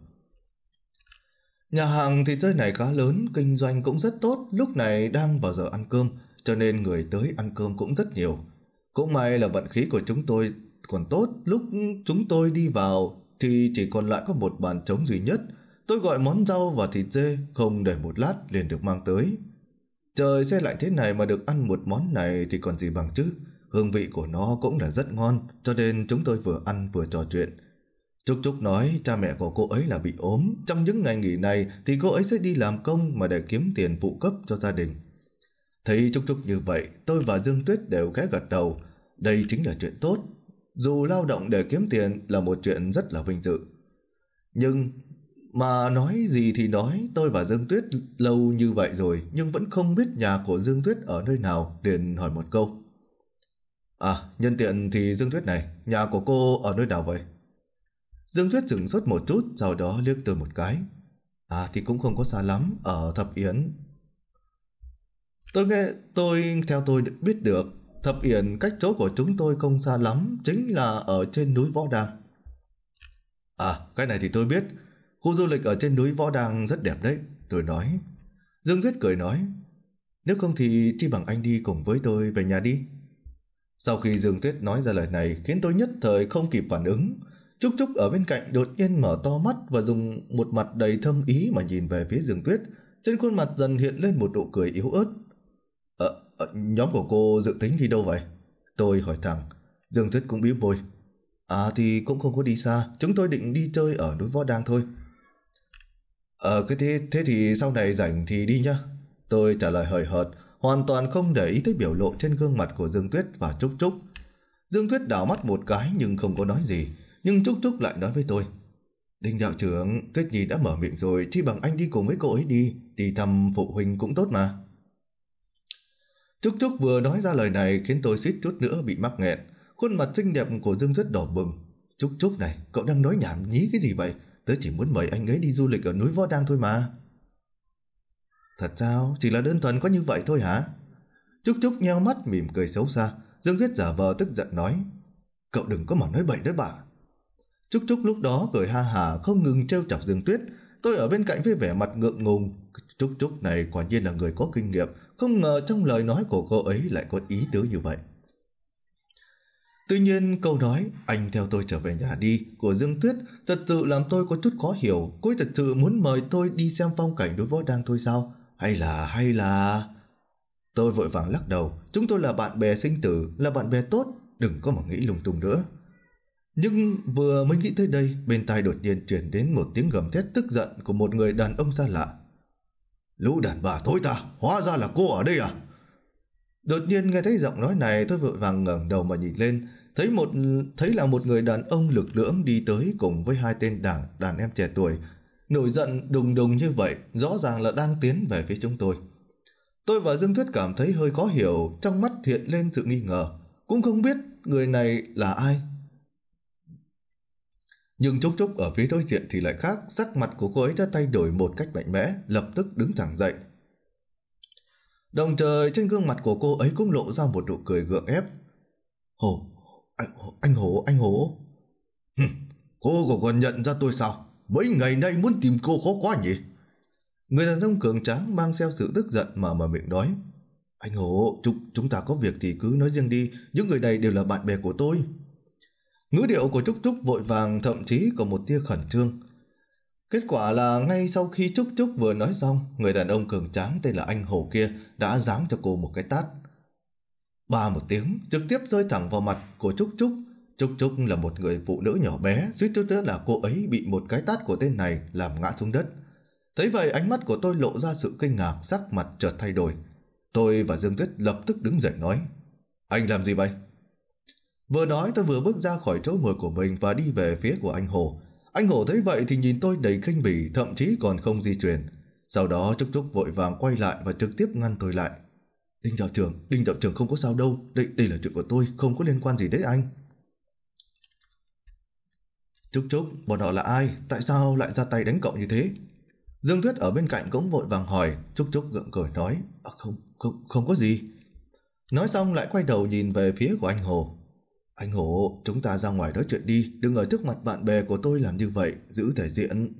A: Nhà hàng thì chơi này khá lớn, kinh doanh cũng rất tốt, lúc này đang vào giờ ăn cơm, cho nên người tới ăn cơm cũng rất nhiều. Cũng may là vận khí của chúng tôi còn tốt, lúc chúng tôi đi vào thì chỉ còn lại có một bàn trống duy nhất. Tôi gọi món rau và thịt dê, không để một lát liền được mang tới. Trời xe lại thế này mà được ăn một món này thì còn gì bằng chứ. Hương vị của nó cũng là rất ngon, cho nên chúng tôi vừa ăn vừa trò chuyện. Trúc Trúc nói cha mẹ của cô ấy là bị ốm, trong những ngày nghỉ này thì cô ấy sẽ đi làm công mà để kiếm tiền phụ cấp cho gia đình. Thấy Trúc Trúc như vậy, tôi và Dương Tuyết đều khẽ gật đầu, đây chính là chuyện tốt. Dù lao động để kiếm tiền là một chuyện rất là vinh dự. Nhưng mà nói gì thì nói, tôi và Dương Tuyết lâu như vậy rồi nhưng vẫn không biết nhà của Dương Tuyết ở nơi nào, liền hỏi một câu. À, nhân tiện thì Dương Tuyết này, nhà của cô ở nơi nào vậy? Dương Thuyết dừng sốt một chút, sau đó liếc tôi một cái. À thì cũng không có xa lắm, ở Thập Yến. Tôi nghe, tôi theo tôi biết được, Thập Yến cách chỗ của chúng tôi không xa lắm, chính là ở trên núi Võ Đàng. À, cái này thì tôi biết, khu du lịch ở trên núi Võ Đàng rất đẹp đấy, tôi nói. Dương Thuyết cười nói, nếu không thì chi bằng anh đi cùng với tôi về nhà đi. Sau khi Dương Tuyết nói ra lời này khiến tôi nhất thời không kịp phản ứng, Trúc Trúc ở bên cạnh đột nhiên mở to mắt và dùng một mặt đầy thâm ý mà nhìn về phía Dương Tuyết. Trên khuôn mặt dần hiện lên một nụ cười yếu ớt. Ờ, ờ nhóm của cô dự tính đi đâu vậy? Tôi hỏi thẳng. Dương Tuyết cũng bĩu môi. À thì cũng không có đi xa, chúng tôi định đi chơi ở núi Võ Đang thôi. Ờ, cái thế, thế thì sau này rảnh thì đi nhá. Tôi trả lời hời hợt, hoàn toàn không để ý tới biểu lộ trên gương mặt của Dương Tuyết và Trúc Trúc. Dương Tuyết đảo mắt một cái nhưng không có nói gì nhưng Trúc Trúc lại nói với tôi. Đinh đạo trưởng, Tuyết Nhi đã mở miệng rồi, chi bằng anh đi cùng với cô ấy đi, đi thăm phụ huynh cũng tốt mà. Trúc Trúc vừa nói ra lời này khiến tôi suýt chút nữa bị mắc nghẹn. Khuôn mặt xinh đẹp của Dương rất đỏ bừng. Trúc Trúc này, cậu đang nói nhảm nhí cái gì vậy? Tớ chỉ muốn mời anh ấy đi du lịch ở núi Võ Đang thôi mà. Thật sao? Chỉ là đơn thuần có như vậy thôi hả? Trúc Trúc nheo mắt mỉm cười xấu xa. Dương Viết giả vờ tức giận nói. Cậu đừng có mà nói bậy đấy bà. Trúc Trúc lúc đó cười ha hà không ngừng treo chọc Dương Tuyết. Tôi ở bên cạnh với vẻ mặt ngượng ngùng. Trúc Trúc này quả nhiên là người có kinh nghiệm, không ngờ trong lời nói của cô ấy lại có ý tứ như vậy. Tuy nhiên câu nói anh theo tôi trở về nhà đi của Dương Tuyết thật sự làm tôi có chút khó hiểu. Cô thật sự muốn mời tôi đi xem phong cảnh đối với đang thôi sao? Hay là hay là... Tôi vội vàng lắc đầu. Chúng tôi là bạn bè sinh tử, là bạn bè tốt. Đừng có mà nghĩ lung tung nữa. Nhưng vừa mới nghĩ tới đây, bên tai đột nhiên chuyển đến một tiếng gầm thét tức giận của một người đàn ông xa lạ. Lũ đàn bà thối ta, hóa ra là cô ở đây à? Đột nhiên nghe thấy giọng nói này tôi vội vàng ngẩng đầu mà nhìn lên, thấy một thấy là một người đàn ông lực lưỡng đi tới cùng với hai tên đảng đàn em trẻ tuổi. Nổi giận đùng đùng như vậy, rõ ràng là đang tiến về phía chúng tôi. Tôi và Dương Thuyết cảm thấy hơi khó hiểu, trong mắt hiện lên sự nghi ngờ. Cũng không biết người này là ai, nhưng Trúc Trúc ở phía đối diện thì lại khác, sắc mặt của cô ấy đã thay đổi một cách mạnh mẽ, lập tức đứng thẳng dậy. Đồng trời trên gương mặt của cô ấy cũng lộ ra một nụ cười gượng ép. Hồ, anh, anh Hồ, anh Hồ. cô còn còn nhận ra tôi sao? Mấy ngày nay muốn tìm cô khó quá nhỉ? Người đàn ông cường tráng mang theo sự tức giận mà mở miệng nói. Anh Hồ, chúng, chúng ta có việc thì cứ nói riêng đi, những người này đều là bạn bè của tôi. Ngữ điệu của Trúc Trúc vội vàng thậm chí có một tia khẩn trương. Kết quả là ngay sau khi Trúc Trúc vừa nói xong, người đàn ông cường tráng tên là anh Hồ kia đã giáng cho cô một cái tát. Ba một tiếng, trực tiếp rơi thẳng vào mặt của Trúc Trúc. Trúc Trúc là một người phụ nữ nhỏ bé, suýt chút nữa là cô ấy bị một cái tát của tên này làm ngã xuống đất. Thấy vậy ánh mắt của tôi lộ ra sự kinh ngạc, sắc mặt chợt thay đổi. Tôi và Dương Tuyết lập tức đứng dậy nói. Anh làm gì vậy? Vừa nói tôi vừa bước ra khỏi chỗ ngồi của mình và đi về phía của anh Hồ. Anh Hồ thấy vậy thì nhìn tôi đầy khinh bỉ, thậm chí còn không di chuyển. Sau đó Trúc Trúc vội vàng quay lại và trực tiếp ngăn tôi lại. Đinh đạo trưởng, Đinh đạo trưởng không có sao đâu, đây, đây là chuyện của tôi, không có liên quan gì đến anh. Trúc Trúc, bọn họ là ai? Tại sao lại ra tay đánh cậu như thế? Dương Tuyết ở bên cạnh cũng vội vàng hỏi, Trúc Trúc gượng cười nói, à, không, không, không có gì. Nói xong lại quay đầu nhìn về phía của anh Hồ, anh Hổ, chúng ta ra ngoài nói chuyện đi, đừng ở trước mặt bạn bè của tôi làm như vậy, giữ thể diện.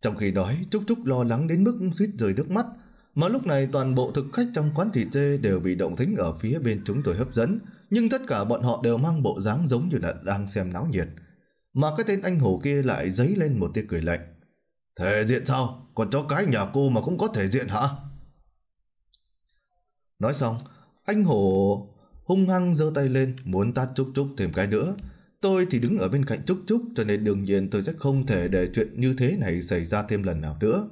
A: Trong khi đói, Trúc Trúc lo lắng đến mức suýt rơi nước mắt, mà lúc này toàn bộ thực khách trong quán thịt dê đều bị động thính ở phía bên chúng tôi hấp dẫn, nhưng tất cả bọn họ đều mang bộ dáng giống như là đang xem náo nhiệt. Mà cái tên anh hổ kia lại dấy lên một tia cười lạnh. Thể diện sao? Còn cho cái nhà cô mà cũng có thể diện hả? Nói xong, anh hổ hung hăng giơ tay lên muốn tát chúc chúc thêm cái nữa. Tôi thì đứng ở bên cạnh chúc chúc cho nên đương nhiên tôi sẽ không thể để chuyện như thế này xảy ra thêm lần nào nữa.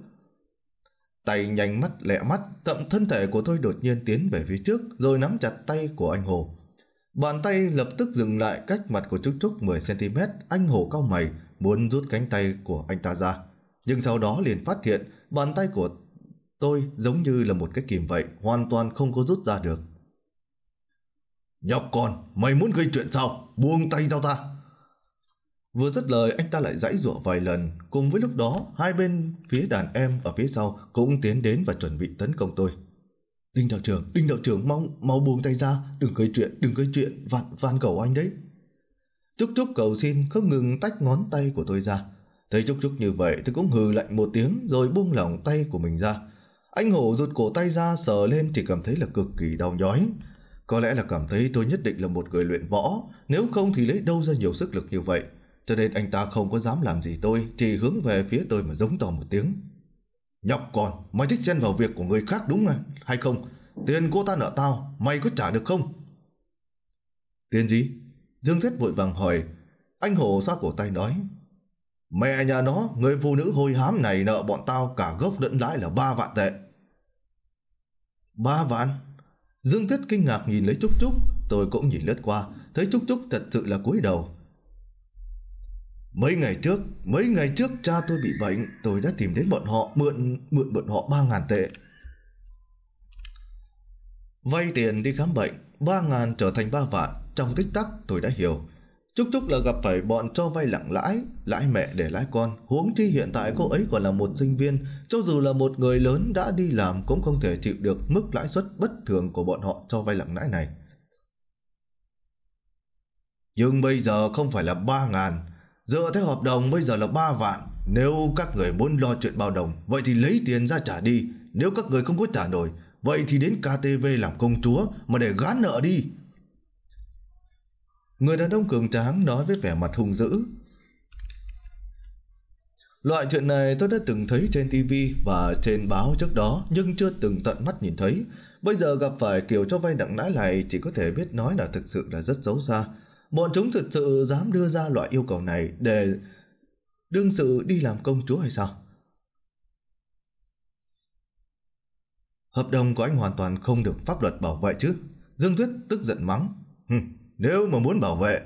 A: Tay nhanh mắt lẹ mắt, tậm thân thể của tôi đột nhiên tiến về phía trước rồi nắm chặt tay của anh Hồ. Bàn tay lập tức dừng lại cách mặt của chúc chúc 10cm, anh Hồ cao mày muốn rút cánh tay của anh ta ra. Nhưng sau đó liền phát hiện bàn tay của tôi giống như là một cái kìm vậy, hoàn toàn không có rút ra được. Nhóc con, mày muốn gây chuyện sao? Buông tay cho ta. Vừa dứt lời anh ta lại dãy giụa vài lần, cùng với lúc đó hai bên phía đàn em ở phía sau cũng tiến đến và chuẩn bị tấn công tôi. Đinh đạo trưởng, Đinh đạo trưởng mong mau buông tay ra, đừng gây chuyện, đừng gây chuyện, van van cầu anh đấy. Trúc Trúc cầu xin không ngừng tách ngón tay của tôi ra. Thấy Trúc Trúc như vậy tôi cũng hừ lạnh một tiếng rồi buông lỏng tay của mình ra. Anh hổ rụt cổ tay ra sờ lên thì cảm thấy là cực kỳ đau nhói. Có lẽ là cảm thấy tôi nhất định là một người luyện võ, nếu không thì lấy đâu ra nhiều sức lực như vậy. Cho nên anh ta không có dám làm gì tôi, chỉ hướng về phía tôi mà giống to một tiếng. Nhọc con, mày thích xen vào việc của người khác đúng không? Hay không? Tiền cô ta nợ tao, mày có trả được không? Tiền gì? Dương Thuyết vội vàng hỏi. Anh Hổ xoa cổ tay nói. Mẹ nhà nó, người phụ nữ hôi hám này nợ bọn tao cả gốc lẫn lãi là ba vạn tệ. Ba vạn? Dương Tuyết kinh ngạc nhìn lấy Trúc Trúc, tôi cũng nhìn lướt qua, thấy Trúc Trúc thật sự là cúi đầu. Mấy ngày trước, mấy ngày trước cha tôi bị bệnh, tôi đã tìm đến bọn họ mượn mượn bọn họ 3000 tệ. Vay tiền đi khám bệnh, 3000 trở thành 3 vạn, trong tích tắc tôi đã hiểu, Chúc chúc là gặp phải bọn cho vay lặng lãi, lãi mẹ để lãi con. Huống chi hiện tại cô ấy còn là một sinh viên, cho dù là một người lớn đã đi làm cũng không thể chịu được mức lãi suất bất thường của bọn họ cho vay lặng lãi này. Nhưng bây giờ không phải là 3 ngàn, dựa theo hợp đồng bây giờ là 3 vạn. Nếu các người muốn lo chuyện bao đồng, vậy thì lấy tiền ra trả đi. Nếu các người không có trả nổi, vậy thì đến KTV làm công chúa mà để gán nợ đi. Người đàn ông cường tráng nói với vẻ mặt hung dữ. Loại chuyện này tôi đã từng thấy trên TV và trên báo trước đó nhưng chưa từng tận mắt nhìn thấy. Bây giờ gặp phải kiểu cho vay nặng lãi này chỉ có thể biết nói là thực sự là rất xấu xa. Bọn chúng thực sự dám đưa ra loại yêu cầu này để đương sự đi làm công chúa hay sao? Hợp đồng của anh hoàn toàn không được pháp luật bảo vệ chứ. Dương Tuyết tức giận mắng. Hừm, nếu mà muốn bảo vệ.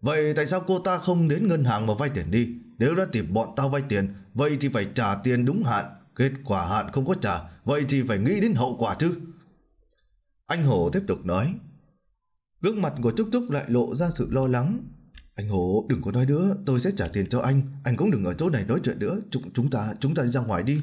A: Vậy tại sao cô ta không đến ngân hàng mà vay tiền đi? Nếu đã tìm bọn tao vay tiền, vậy thì phải trả tiền đúng hạn. Kết quả hạn không có trả, vậy thì phải nghĩ đến hậu quả chứ. Anh Hổ tiếp tục nói. Gương mặt của Trúc Trúc lại lộ ra sự lo lắng. Anh Hổ đừng có nói nữa, tôi sẽ trả tiền cho anh. Anh cũng đừng ở chỗ này nói chuyện nữa, chúng, chúng ta chúng ta đi ra ngoài đi.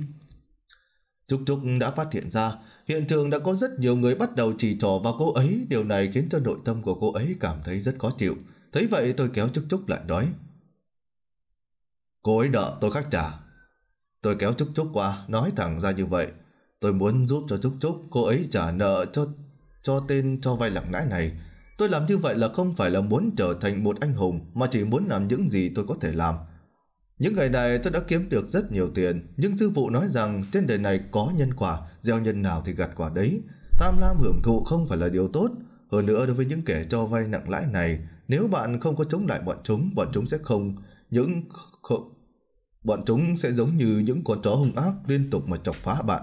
A: Trúc Trúc đã phát hiện ra Hiện trường đã có rất nhiều người bắt đầu chỉ trỏ vào cô ấy, điều này khiến cho nội tâm của cô ấy cảm thấy rất khó chịu. Thấy vậy tôi kéo Trúc Trúc lại nói. Cô ấy nợ tôi khắc trả. Tôi kéo Trúc Trúc qua, nói thẳng ra như vậy. Tôi muốn giúp cho Trúc Trúc cô ấy trả nợ cho cho tên cho vay lặng lãi này. Tôi làm như vậy là không phải là muốn trở thành một anh hùng mà chỉ muốn làm những gì tôi có thể làm. Những ngày này tôi đã kiếm được rất nhiều tiền, nhưng sư phụ nói rằng trên đời này có nhân quả, gieo nhân nào thì gặt quả đấy. Tham lam hưởng thụ không phải là điều tốt. Hơn nữa đối với những kẻ cho vay nặng lãi này, nếu bạn không có chống lại bọn chúng, bọn chúng sẽ không những không bọn chúng sẽ giống như những con chó hung ác liên tục mà chọc phá bạn.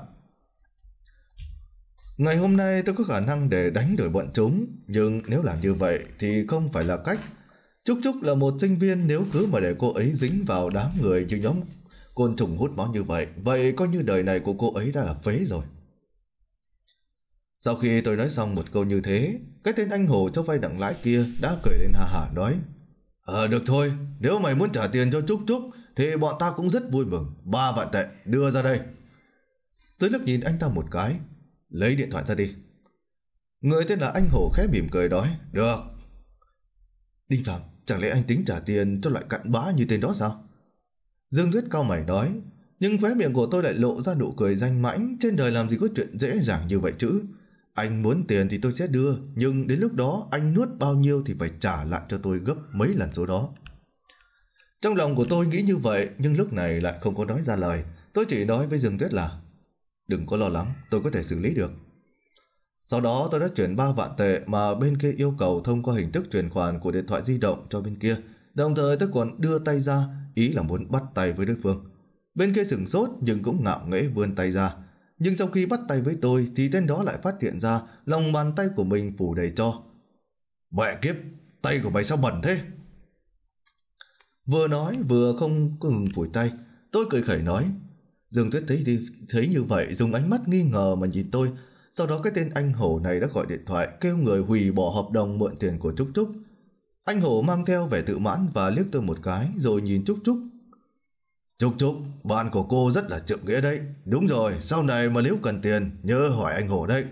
A: Ngày hôm nay tôi có khả năng để đánh đuổi bọn chúng, nhưng nếu làm như vậy thì không phải là cách Trúc Trúc là một sinh viên nếu cứ mà để cô ấy dính vào đám người như nhóm côn trùng hút máu như vậy, vậy coi như đời này của cô ấy đã là phế rồi. Sau khi tôi nói xong một câu như thế, cái tên anh hồ cho vay nặng lãi kia đã cười lên hà hà nói Ờ được thôi, nếu mày muốn trả tiền cho Trúc Trúc thì bọn ta cũng rất vui mừng. Ba vạn tệ, đưa ra đây. Tới lúc nhìn anh ta một cái, lấy điện thoại ra đi. Người tên là anh hồ khẽ mỉm cười nói, được. Đinh Phạm, Chẳng lẽ anh tính trả tiền cho loại cặn bã như tên đó sao? Dương Tuyết cao mày nói, nhưng khóe miệng của tôi lại lộ ra nụ cười danh mãnh, trên đời làm gì có chuyện dễ dàng như vậy chứ. Anh muốn tiền thì tôi sẽ đưa, nhưng đến lúc đó anh nuốt bao nhiêu thì phải trả lại cho tôi gấp mấy lần số đó. Trong lòng của tôi nghĩ như vậy, nhưng lúc này lại không có nói ra lời. Tôi chỉ nói với Dương Tuyết là, đừng có lo lắng, tôi có thể xử lý được. Sau đó tôi đã chuyển 3 vạn tệ mà bên kia yêu cầu thông qua hình thức chuyển khoản của điện thoại di động cho bên kia. Đồng thời tôi còn đưa tay ra, ý là muốn bắt tay với đối phương. Bên kia sửng sốt nhưng cũng ngạo nghễ vươn tay ra. Nhưng sau khi bắt tay với tôi thì tên đó lại phát hiện ra lòng bàn tay của mình phủ đầy cho. Mẹ kiếp, tay của mày sao bẩn thế? Vừa nói vừa không ngừng phủi tay, tôi cười khẩy nói. Dương Tuyết thấy, thì, thấy như vậy dùng ánh mắt nghi ngờ mà nhìn tôi sau đó cái tên anh Hổ này đã gọi điện thoại kêu người hủy bỏ hợp đồng mượn tiền của Trúc Trúc. Anh Hổ mang theo vẻ tự mãn và liếc tôi một cái rồi nhìn Trúc Trúc. Trúc Trúc, bạn của cô rất là trượng nghĩa đấy. Đúng rồi, sau này mà nếu cần tiền, nhớ hỏi anh Hổ đấy.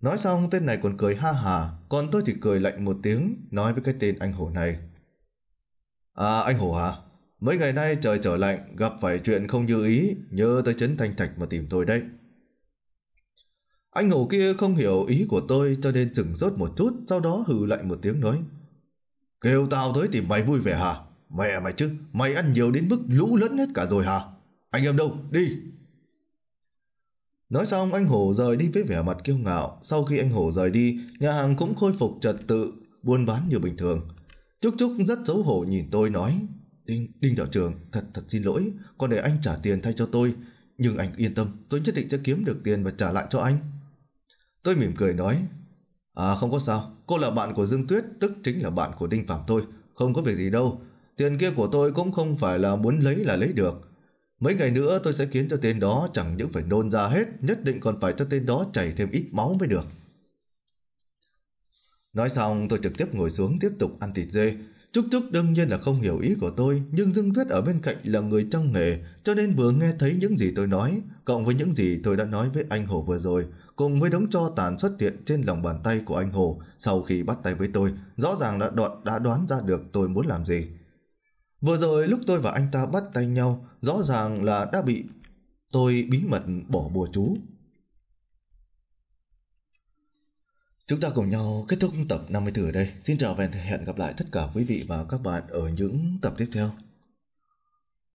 A: Nói xong tên này còn cười ha hà, còn tôi thì cười lạnh một tiếng nói với cái tên anh Hổ này. À anh Hổ hả? Mấy ngày nay trời trở lạnh, gặp phải chuyện không như ý, nhớ tới Trấn Thanh Thạch mà tìm tôi đấy. Anh hồ kia không hiểu ý của tôi cho nên chừng rốt một chút, sau đó hừ lạnh một tiếng nói. Kêu tao tới tìm mày vui vẻ hả? Mẹ mày chứ, mày ăn nhiều đến mức lũ lẫn hết cả rồi hả? Anh em đâu, đi! Nói xong anh hồ rời đi với vẻ mặt kiêu ngạo. Sau khi anh hồ rời đi, nhà hàng cũng khôi phục trật tự, buôn bán như bình thường. Trúc Trúc rất xấu hổ nhìn tôi nói. Đinh, Đinh đạo trường thật thật xin lỗi, còn để anh trả tiền thay cho tôi. Nhưng anh yên tâm, tôi nhất định sẽ kiếm được tiền và trả lại cho anh. Tôi mỉm cười nói, à không có sao, cô là bạn của Dương Tuyết, tức chính là bạn của Đinh Phạm tôi, không có việc gì đâu. Tiền kia của tôi cũng không phải là muốn lấy là lấy được. Mấy ngày nữa tôi sẽ khiến cho tên đó chẳng những phải nôn ra hết, nhất định còn phải cho tên đó chảy thêm ít máu mới được. Nói xong tôi trực tiếp ngồi xuống tiếp tục ăn thịt dê. Trúc Trúc đương nhiên là không hiểu ý của tôi, nhưng Dương Tuyết ở bên cạnh là người trong nghề, cho nên vừa nghe thấy những gì tôi nói, cộng với những gì tôi đã nói với anh Hồ vừa rồi, cùng với đống cho tàn xuất hiện trên lòng bàn tay của anh Hồ sau khi bắt tay với tôi, rõ ràng đã đoạn đã đoán ra được tôi muốn làm gì. Vừa rồi lúc tôi và anh ta bắt tay nhau, rõ ràng là đã bị tôi bí mật bỏ bùa chú. Chúng ta cùng nhau kết thúc tập 54 ở đây. Xin chào và hẹn gặp lại tất cả quý vị và các bạn ở những tập tiếp theo.